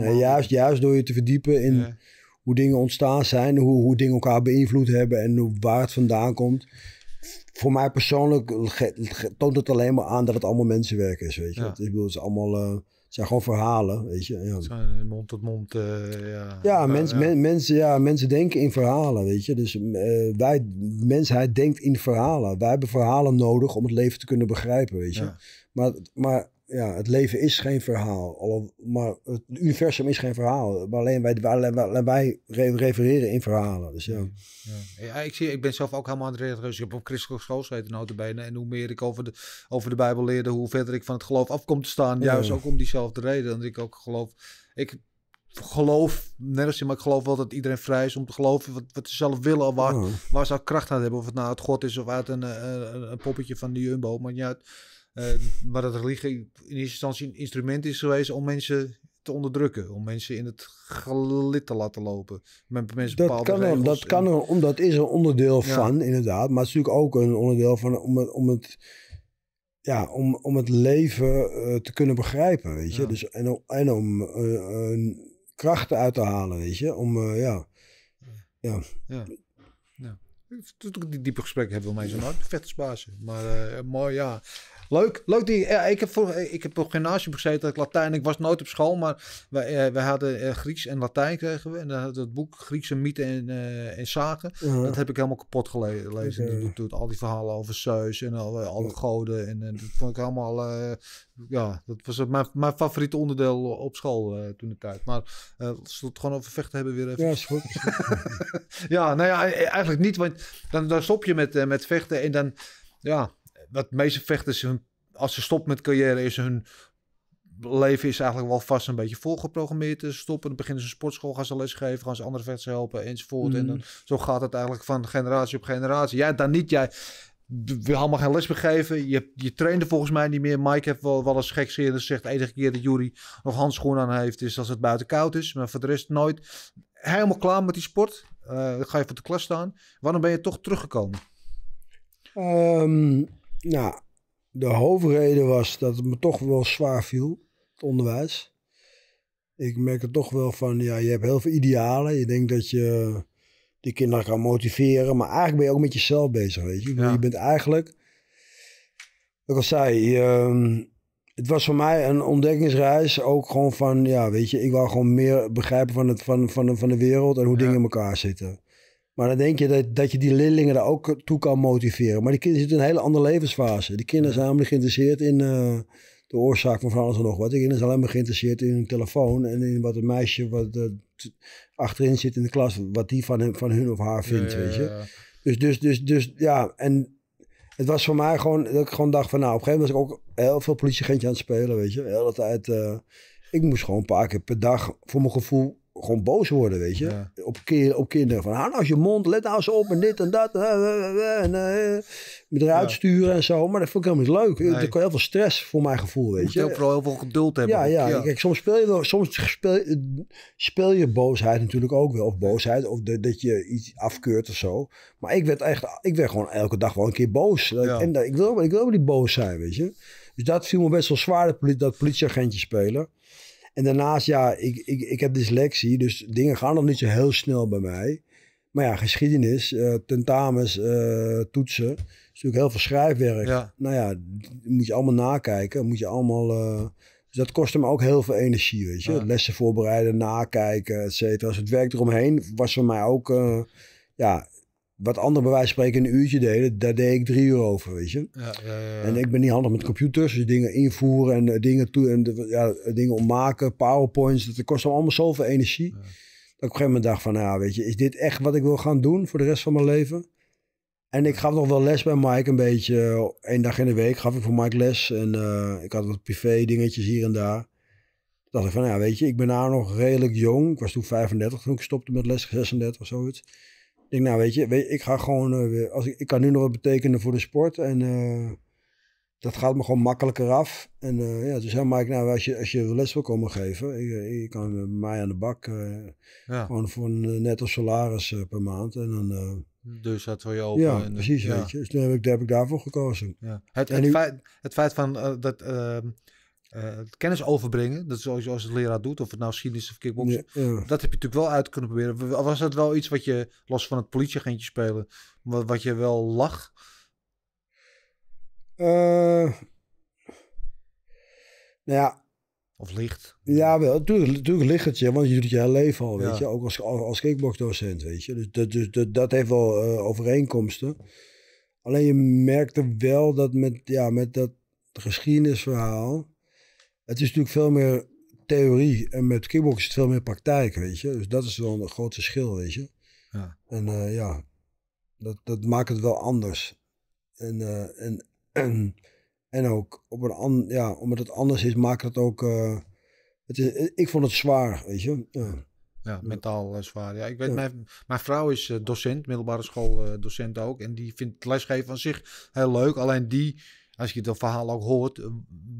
eh, juist, juist door je te verdiepen in hoe dingen ontstaan zijn, hoe, hoe dingen elkaar beïnvloed hebben en hoe, waar het vandaan komt. Voor mij persoonlijk toont het alleen maar aan dat het allemaal mensenwerk is, weet je. Ja. is, het is allemaal... Eh, zijn gewoon verhalen, weet je. Ja. Zijn mond tot mond, uh, ja. Ja, mens, mensen, ja, mensen denken in verhalen, weet je. Dus uh, wij, mensheid denkt in verhalen. Wij hebben verhalen nodig om het leven te kunnen begrijpen, weet je. Maar, maar ja, het leven is geen verhaal. Maar het universum is geen verhaal. Maar alleen wij, alleen wij refereren in verhalen. Dus ja. Ja. ik, zie, ik ben zelf ook helemaal aan het dus Ik heb op christelijke school gezeten benen. En hoe meer ik over de, over de Bijbel leerde, hoe verder ik van het geloof af te staan. Juist ja. ook om diezelfde reden. Want ik ook geloof... Ik geloof, net als je, maar ik geloof wel dat iedereen vrij is om te geloven wat, wat ze zelf willen. Waar, oh. waar ze kracht aan hebben. Of het nou uit God is of uit een, eh, een, een poppetje van de Jumbo. Maar ja, maar dat religie in eerste instantie een instrument is geweest om mensen te onderdrukken. Om mensen in het gelid te laten lopen. mensen dat kan er, dat kan er, omdat is een onderdeel van, inderdaad. Maar het is natuurlijk ook een onderdeel van om het, om het, ja, om, om het leven te kunnen begrijpen, weet je. Dus, en, en om krachten uit te halen, weet je. Om, ja. ja. ja. ja. Die diepe gesprekken hebben we mee zo'n hart. Vet spaasje. Maar mooi, ja. Leuk, leuk die. Ja, ik, heb voor, ik heb op gymnasium gezeten, ik Latijn. Ik was nooit op school, maar wij, eh, wij hadden eh, Grieks en Latijn kregen we. En dan hadden we het boek Griekse mythen en, eh, en zagen. Uh-huh. Dat heb ik helemaal kapot gelezen. doet, al die verhalen over Zeus en al, alle goden. En, dat vond ik allemaal. ja, dat was mijn, mijn favoriete onderdeel op school toen de tijd. Maar zullen we het gewoon over vechten hebben weer even? Ja, is goed. ja, nou ja, e-, eigenlijk niet. Want dan, dan stop je met, met vechten en dan ja, wat meeste vechters, hun, als ze stopt met carrière, is hun leven is eigenlijk wel vast een beetje volgeprogrammeerd te stoppen. Dan beginnen ze een sportschool, gaan ze lesgeven, gaan ze andere vechters helpen enzovoort. En dan, mm. zo gaat het eigenlijk van generatie op generatie. Jij dan niet, jij wil helemaal geen les begeven. Je, je trainde volgens mij niet meer. Mike heeft wel, wel eens gek gezegd. Dus zegt de enige keer dat Jury nog handschoenen aan heeft is als het buiten koud is. Maar voor de rest nooit. Helemaal klaar met die sport. Uh, ga je voor de klas staan. Waarom ben je toch teruggekomen? Ehm, nou, de hoofdreden was dat het me toch wel zwaar viel, het onderwijs. Ik merk het toch wel van, ja, je hebt heel veel idealen. Je denkt dat je die kinderen kan motiveren, maar eigenlijk ben je ook met jezelf bezig, weet je. Je bent eigenlijk, wat ik al zei, ehm, het was voor mij een ontdekkingsreis. Ook gewoon van, ja, weet je, ik wou gewoon meer begrijpen van, het, van, van, van de wereld en hoe dingen in elkaar zitten. Maar dan denk je dat, dat je die leerlingen daar ook toe kan motiveren. Maar die kinderen zitten in een hele andere levensfase. Die kinderen zijn helemaal geïnteresseerd in eh, de oorzaak van van alles en nog wat. Die kinderen zijn alleen maar geïnteresseerd in hun telefoon en in wat een meisje wat eh, achterin zit in de klas, wat die van, hem, van hun of haar vindt, weet je. Dus, dus, dus, dus ja, en het was voor mij gewoon, dat ik gewoon dacht van nou, op een gegeven moment was ik ook heel veel politieagentje aan het spelen, weet je. De hele tijd, eh, ik moest gewoon een paar keer per dag voor mijn gevoel gewoon boos worden, weet je. Op, kind, op kinderen. Van, hou nou je mond, let nou eens op en dit en dat. En, eh, me eruit sturen en zo. Maar dat vond ik helemaal niet leuk. Nee. Dat kwam heel veel stress voor mijn gevoel, weet je. Heel veel, heel veel geduld hebben. Ja, ja. Kijk, soms speel je wel, soms speel, je boosheid natuurlijk ook wel. Of boosheid, of dat je iets afkeurt of zo. Maar ik werd echt, ik werd gewoon elke dag wel een keer boos. En dat, ik wil, ik wil niet boos zijn, weet je. Dus dat viel me best wel zwaar, dat politieagentje spelen. En daarnaast, ja, ik, ik, ik heb dyslexie, dus dingen gaan nog niet zo heel snel bij mij. Maar ja, geschiedenis, uh, tentamens, eh, toetsen. is natuurlijk heel veel schrijfwerk. Nou ja, moet je allemaal nakijken. Moet je allemaal... Eh, dus dat kost me ook heel veel energie, weet je. Lessen voorbereiden, nakijken, et cetera. Dus het werk eromheen was voor mij ook... ja, wat ander bij wijze van spreken een uurtje deden, daar deed ik drie uur over, weet je. Ja, En ik ben niet handig met computers, dus dingen invoeren en eh, dingen, toe, en, eh, ja, eh, dingen ommaken, powerpoints, dat kost allemaal zoveel energie. Dat ik op een gegeven moment dacht van, ja, nou, weet je, is dit echt wat ik wil gaan doen voor de rest van mijn leven? En ik gaf nog wel les bij Mike een beetje, één dag in de week gaf ik voor Mike les. En ik had wat privé dingetjes hier en daar. Toen dacht ik van, ja, nou, weet je, ik ben daar nou nog redelijk jong. Ik was toen 35 toen ik stopte met les, 36 of zoiets denk, nou weet je, weet, ik ga gewoon eh, weer, als ik, ik kan nu nog wat betekenen voor de sport en eh, dat gaat me gewoon makkelijker af. En eh, ja ja, toen zei ik nou, als je, als je les wil komen geven, je, kan mij aan de bak. ja. Gewoon voor een netto salaris per maand. En dan, dus dat wil je open. Ja, en precies, ja. weet je. Dus heb ik, daar heb ik daarvoor gekozen. Ja. Het, feit, het, feit, van dat ehm, uh, kennis overbrengen. Dat is sowieso als het leraar doet, of het nou geschiedenis of kickbox Dat heb je natuurlijk wel uit kunnen proberen. Was dat wel iets wat je, los van het politieagentje spelen, wat, wat je wel lag? Uh, nou ja. Of licht? Ja, wel, natuurlijk, natuurlijk ligt je, want je doet je hele leven al, weet je. Ook als, als kickboxdocent, weet je. Dus dat, dus, dat, dat heeft wel eh, overeenkomsten. Alleen je merkte wel dat met, ja, met dat geschiedenisverhaal het is natuurlijk veel meer theorie. En met kickbox is het veel meer praktijk, weet je. Dus dat is wel een groot verschil, weet je. Ja. En eh, ja, dat, dat maakt het wel anders. En, eh, en, en, ook, op een ja, omdat het anders is, maakt het ook... Eh, het is, ik vond het zwaar, weet je. Ja, ja mentaal zwaar. Ja, ik weet, Mijn, mijn vrouw is docent, middelbare school docent ook. En die vindt lesgeven van zich heel leuk. Alleen die als je dat verhaal ook hoort, eh,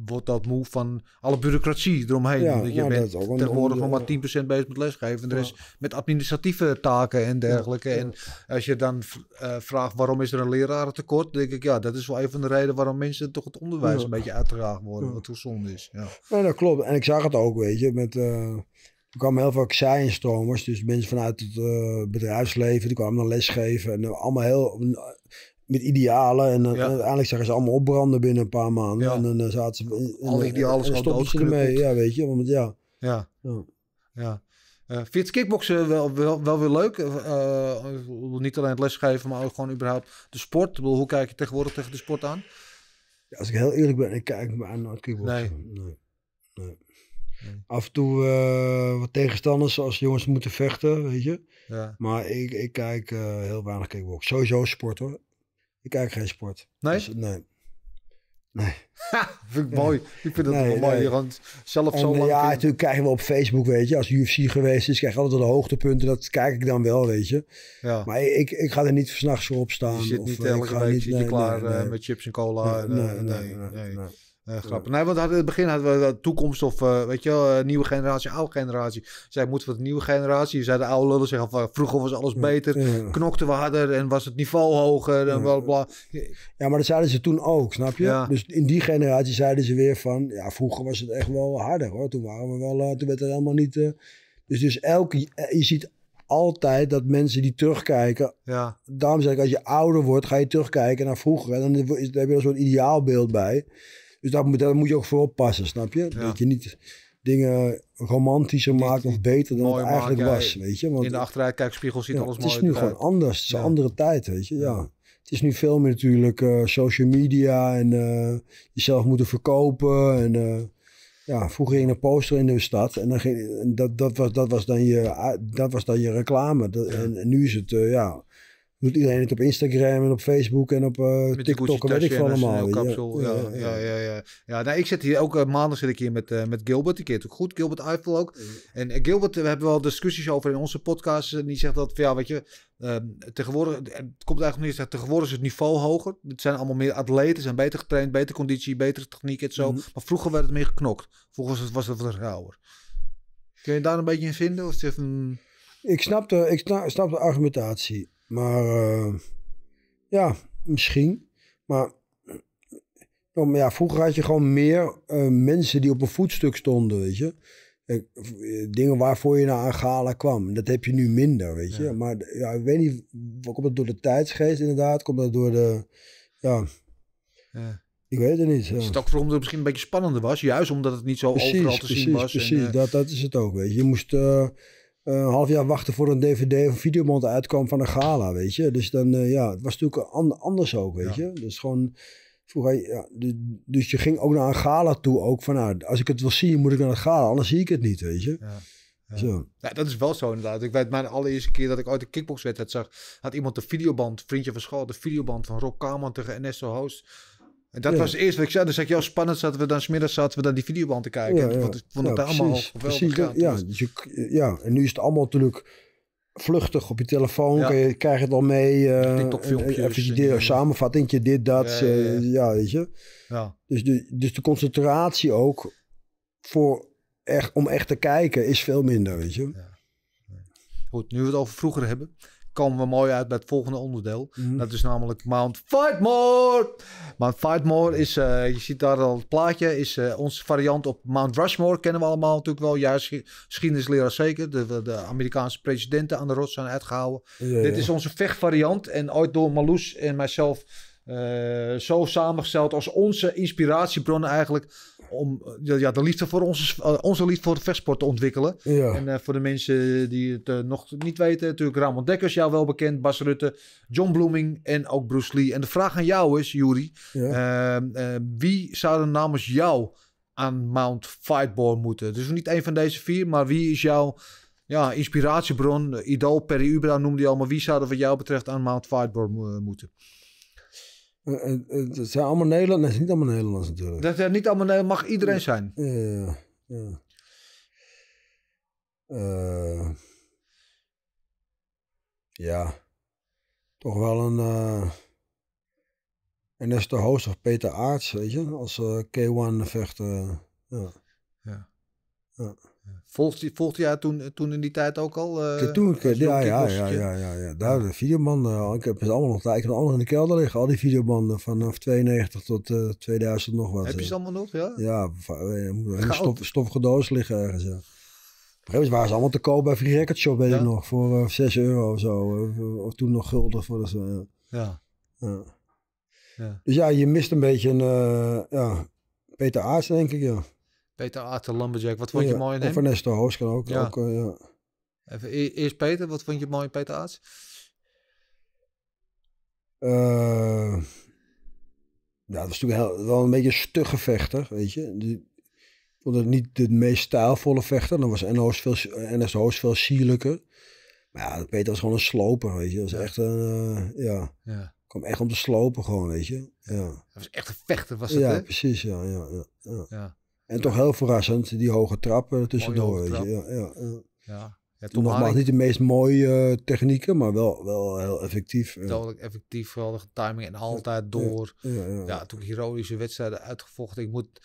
wordt dat moe van alle bureaucratie eromheen. Ja, dat je bent tegenwoordig nog maar 10% bezig met lesgeven. En de rest met administratieve taken en dergelijke. En als je dan eh, vraagt waarom is er een lerarentekort, denk ik ja, dat is wel een van de redenen waarom mensen toch het onderwijs een beetje uitgedragen worden. Wat hoe zonde is. Ja. dat klopt. En ik zag het ook, weet je, met... Eh, er kwamen heel veel zij dus mensen vanuit het bedrijfsleven, die kwamen dan lesgeven. En allemaal heel, met idealen. En dan, eh, ja. uiteindelijk ze allemaal opbranden binnen een paar maanden. En dan eh, zaten ze... En, idealen zijn Ermee. Ja, weet je. Want, ja. Ja. ja. ja. Uh, eh, vind kickboksen wel, wel, wel weer leuk? niet alleen het lesgeven, maar ook gewoon überhaupt de sport. hoe kijk je tegenwoordig tegen de sport aan? Ja, als ik heel eerlijk ben, ik kijk me aan naar kickboksen. Nee. Nee. Af en toe wat tegenstanders, zoals jongens moeten vechten, weet je. Ja. Maar ik, ik kijk heel weinig kickboksen. Sowieso sport hoor. Ik kijk geen sport. Nee? Dus, nee. Nee. vind ik mooi. Ik vind het wel mooi. Je zelf zo lang... Ja, natuurlijk krijgen we op Facebook, weet je. Als UFC geweest is, krijg je altijd de hoogtepunten. Dat kijk ik dan wel, weet je. Ja. Maar ik, ik ga er niet s'nachts voor opstaan. Je zit niet of, elke week niet, zit klaar eh, met chips en cola. Nee, eh, nee, nee. Uh, grappig. Nee, want in het begin hadden we toekomst of eh, weet je wel, eh, nieuwe generatie, oude generatie. Zij moeten de nieuwe generatie. Zij de oude lullen zeggen van vroeger was alles beter, knokten we harder en was het niveau hoger en bla bla. Ja, maar dat zeiden ze toen ook, snap je? Dus in die generatie zeiden ze weer van ja, vroeger was het echt wel harder hoor. Toen waren we wel, uh, toen werd het helemaal niet. dus, dus elke, je ziet altijd dat mensen die terugkijken. Ja. Daarom zeg ik, als je ouder wordt, ga je terugkijken naar vroeger. En dan, dan heb je een soort ideaalbeeld bij. Dus daar, moet, moet je ook voor oppassen, snap je? Dat je niet dingen romantischer maakt of beter dan het eigenlijk was, weet je? Want, in de achteruitkijkspiegel ziet ja, alles mooi Het is nu gewoon anders. Het is een andere tijd, weet je? Ja. Het is nu veel meer natuurlijk eh, social media en eh, jezelf moeten verkopen en... Eh, ja, vroeger ging een poster in de stad en dan ging, dat, dat, was, dat, was dan je, dat was dan je reclame. Dat, en, nu is het, ja, doet iedereen het op Instagram en op Facebook en op uh, TikTok en weet ik van allemaal. ja, ja, ja, ja, ja. nou, ik zit hier ook uh, maandag zit ik hier met, uh, met Gilbert. Die keert ook goed, Gilbert Eiffel ook. En Gilbert, we hebben wel discussies over in onze podcast. En die zegt dat, ja, weet je, ehm, tegenwoordig, het komt eigenlijk niet, tegenwoordig is het niveau hoger. Het zijn allemaal meer atleten, zijn beter getraind, betere conditie, betere techniek en zo. Mhm. Maar vroeger werd het meer geknokt. Volgens het was het wat rauwer. Kun je daar een beetje in vinden? Of is het een... Ik snap de, ik snap de argumentatie. Maar eh, ja, misschien. Maar nou, ja, vroeger had je gewoon meer eh, mensen die op een voetstuk stonden, weet je. Eh, dingen waarvoor je naar een gala kwam. Dat heb je nu minder, weet je. Maar ja, ik weet niet, komt dat door de tijdsgeest inderdaad? Komt dat door de, ja... Ik weet het niet. Het Is het ook het misschien een beetje spannender was? Juist omdat het niet zo overal te precies, zien was. Precies, en, dat, dat is het ook. Weet je. je moest eh, een half jaar wachten voor een dvd of videoband uitkwam van een gala, weet je. Dus dan, eh, ja, het was natuurlijk anders ook, weet je. Dus gewoon, vroeger, ja, dus je ging ook naar een gala toe ook van, nou, als ik het wil zien, moet ik naar het gala, anders zie ik het niet, weet je. Ja. Zo. dat is wel zo inderdaad. Ik weet mijn allereerste keer dat ik ooit een kickboxwedstrijd zag, had iemand de videoband, vriendje van school, de videoband van Rob Kaman tegen Ernesto Hoos en dat was het eerste wat ik zei. Dan zei ik, joh, spannend zaten we dan smiddags zaten we dan die videoband te kijken. Ja, Want ik vond het allemaal precies, geweldig ja, dus ja, en nu is het allemaal natuurlijk vluchtig op je telefoon. Ja. Je, krijg het al mee. Uh, even een samenvatting, dit, dat. Ja, eh, weet je. Dus, de, dus de concentratie ook voor echt, om echt te kijken is veel minder, weet je. Goed, nu we het over vroeger hebben komen we mooi uit bij het volgende onderdeel. Mhm. Dat is namelijk Mount Fightmore. Mount Fightmore is, eh, je ziet daar al het plaatje, is eh, onze variant op Mount Rushmore. Kennen we allemaal natuurlijk wel. Ja, geschiedenisleraar zeker. De, de Amerikaanse presidenten aan de rots zijn uitgehouden. Dit is onze vechtvariant. En ooit door Marloes en mijzelf eh, zo samengesteld als onze inspiratiebron eigenlijk om ja, de liefde voor onze, eh, onze liefde voor het vechtsport te ontwikkelen. En eh, voor de mensen die het eh, nog niet weten, natuurlijk Ramon Dekkers, jou wel bekend, Bas Rutte, John Bloeming en ook Bruce Lee. En de vraag aan jou is, Juri, wie zou er namens jou aan Mount Fightball moeten? Dus niet één van deze vier, maar wie is jouw ja, inspiratiebron? idool Perry Ubra noemde je al, maar wie zou er wat jou betreft aan Mount Fightball moeten? Eh, eh, eh, het zijn allemaal Nederlanders. Het is niet allemaal Nederlands natuurlijk. Dat zijn niet allemaal Nederlanders. Mag iedereen zijn. Ja, ja, ja. Toch wel een... Uh, en dat is de host of Peter Aarts, weet je. Als K1 vechter. Ja. ja. ja. Volgde, volgde jij toen, toen in die tijd ook al? Uh, toen ja, ja, ja, ja, ja, ja. Daar de videobanden. Eh, ik heb ze allemaal nog. Ik heb allemaal in de kelder liggen. Al die videobanden vanaf 92 tot 2000 eh, nog wat. Heb je ze allemaal nog? Ja. Ja, een stof, stofige doos liggen ergens. Ja. waren ze allemaal te koop bij Free Record Shop, weet ik nog. Voor 6 euro of zo. of toen nog gulden voor de. Zo, ja. ja. Dus ja, je mist een beetje een. ja, Peter Aarts, denk ik, ja. Peter Arthur, Lumberjack, wat vond je mooi in hem? Of Ernesto Hoos kan ook. ook ja. Eh, Even, e-, eerst Peter, wat vond je mooi in Peter Aarts? Uh, eh, ja, nou, dat was natuurlijk wel een beetje een stugge vechter, weet je. Die, vond het niet de meest stijlvolle vechter. Dan was Ernesto NS Hoos veel sierlijker. Maar ja, Peter was gewoon een sloper, weet je. Dat was echt een, uh, ja. ja. Kwam echt om te slopen gewoon, weet je. Ja. Dat was echt een vechter, was het, Ja, precies, ja, ja. ja. ja. En toch heel verrassend, die hoge trappen tussendoor. Hoge Ja, ja, ja. ja. Nogmaals niet de meest mooie eh, technieken, maar wel, wel heel effectief. Dodelijk eh. effectief, geweldige timing en altijd door. Ja, toen heroïsche wedstrijden uitgevochten. Ik moet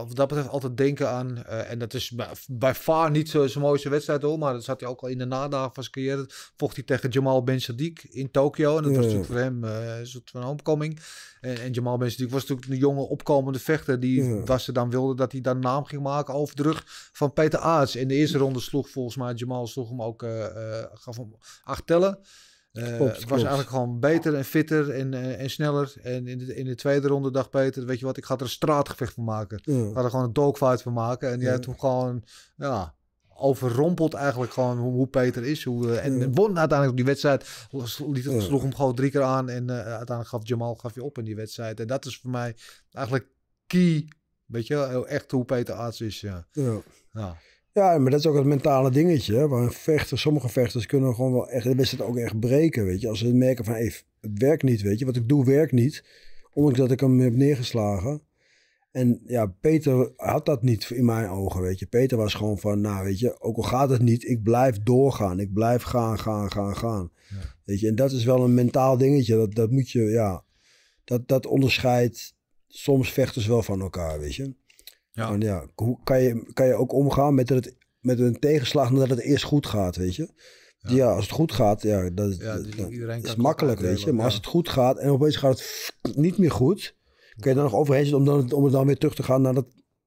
wat dat betreft altijd denken aan. Eh, en dat is bij far niet zo'n mooiste wedstrijd hoor. Maar dat zat hij ook al in de nadagen van zijn carrière. Vocht hij tegen Jamal Ben Sadiq in Tokio. En dat was natuurlijk voor hem eh, een soort van opkoming En, en, Jamal Ben Sadiq was natuurlijk een jonge opkomende vechter. Die was ze dan wilde dat hij dan naam ging maken over de rug van Peter Aarts. In de eerste ronde sloeg volgens mij Jamal sloeg hem ook, uh, acht tellen. Uh, was eigenlijk gewoon beter en fitter en, eh, en sneller. En in de, in de tweede ronde dacht Peter, weet je wat, ik ga er een straatgevecht van maken. Ja. ga er gewoon een dogfight van maken. En jij ja. toen gewoon, ja, overrompeld eigenlijk gewoon hoe, hoe Peter is. Hoe, eh, en won uiteindelijk die wedstrijd. Sloeg hem gewoon drie keer aan en uiteindelijk gaf Jamal gaf je op in die wedstrijd. En dat is voor mij eigenlijk key, weet je echt hoe Peter Arts is. Ja. ja. Ja, maar dat is ook het mentale dingetje. Want vechters, sommige vechters kunnen gewoon wel echt de wedstrijd ook echt breken. Weet je? Als ze merken van, hey, het werkt niet, weet je. Wat ik doe, werkt niet. Ondanks dat ik hem heb neergeslagen. En ja, Peter had dat niet in mijn ogen, weet je. Peter was gewoon van, nou weet je, ook al gaat het niet, ik blijf doorgaan. Ik blijf gaan, gaan, gaan, gaan. Weet je, en dat is wel een mentaal dingetje. Dat, dat moet je, ja, dat, dat onderscheidt soms vechters wel van elkaar, weet je. Ja. ja, hoe kan je, kan je ook omgaan met, het, met een tegenslag nadat het eerst goed gaat, weet je? Ja. als het goed gaat, ja, dat, is makkelijk, weet je. Maar als het goed gaat en opeens gaat het niet meer goed, kun je dan nog overheen zitten om, dan, om het dan weer terug te gaan naar dat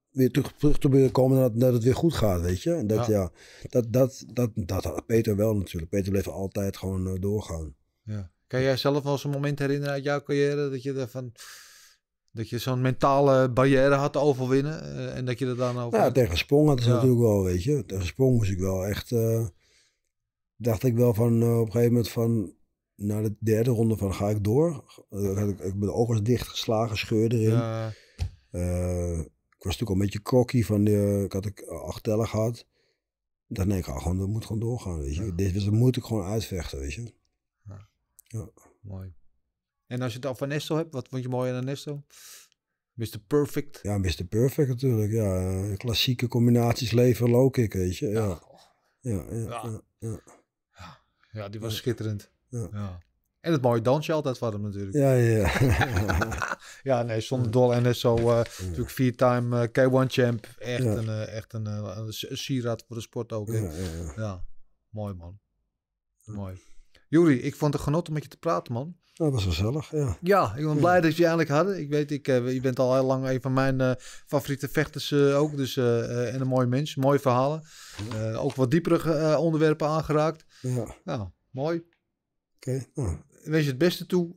weer terug, terug te komen dat, dat het weer goed gaat, weet je. En dat, ja. dat, dat, dat, dat had Peter wel natuurlijk. Peter bleef altijd gewoon eh, doorgaan. Ja. Kan jij zelf wel eens een moment herinneren uit jouw carrière dat je daarvan... van dat je zo'n mentale barrière had te overwinnen eh, en dat je er dan over... Ja, nou, tegen Sprong had het natuurlijk wel, weet je. Tegen Sprong moest ik wel echt... Eh, dacht ik wel van eh, op een gegeven moment van... Na de derde ronde van ga ik door. ik, ik ben ogen dicht geslagen, scheur erin. ik was natuurlijk al een beetje cocky van... ik had ik acht tellen gehad. Ik dacht nee, ik ga gewoon, dat moet gewoon doorgaan, weet je. Dit dus dat moet ik gewoon uitvechten, weet je. Ja. Mooi. En als je het al van Nesto hebt, wat vond je mooi aan Nesto? Mr. Perfect. Ja, Mr. Perfect natuurlijk. Ja, klassieke combinaties leven low ik weet je. Ja. Ja, ja, ja. ja, die was schitterend. Ja. En het mooie dansje altijd van hem natuurlijk. Ja, ja. ja, nee, zonder dol. En zo eh, natuurlijk vier-time eh, K1 champ. Echt een, eh, echt een, een, sieraad voor de sport ook. Ja, mooi man. Mooi. Juri, ik vond het genot om met je te praten, man. Nou, dat was gezellig, ja. Ja, ik ben blij dat je eindelijk hadden. Ik weet, ik, eh, je bent al heel lang een van mijn eh, favoriete vechters eh, ook. Dus, en een mooi mens, mooie verhalen. ook wat diepere onderwerpen aangeraakt. Ja. Nou, mooi. Oké. Okay. Nou. je het beste toe.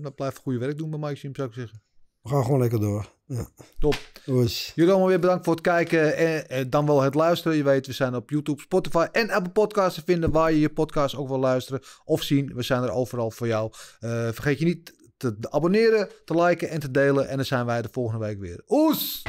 Nou, blijf goede werk doen bij Mike Sim, zou ik zeggen. We gaan gewoon lekker door. Top. Jullie allemaal weer bedankt voor het kijken en, eh, dan wel het luisteren. Je weet, we zijn op YouTube, Spotify en Apple Podcasts te vinden waar je je podcast ook wil luisteren of zien. We zijn er overal voor jou. Eh, vergeet je niet te abonneren, te liken en te delen. En dan zijn wij de volgende week weer. Oes!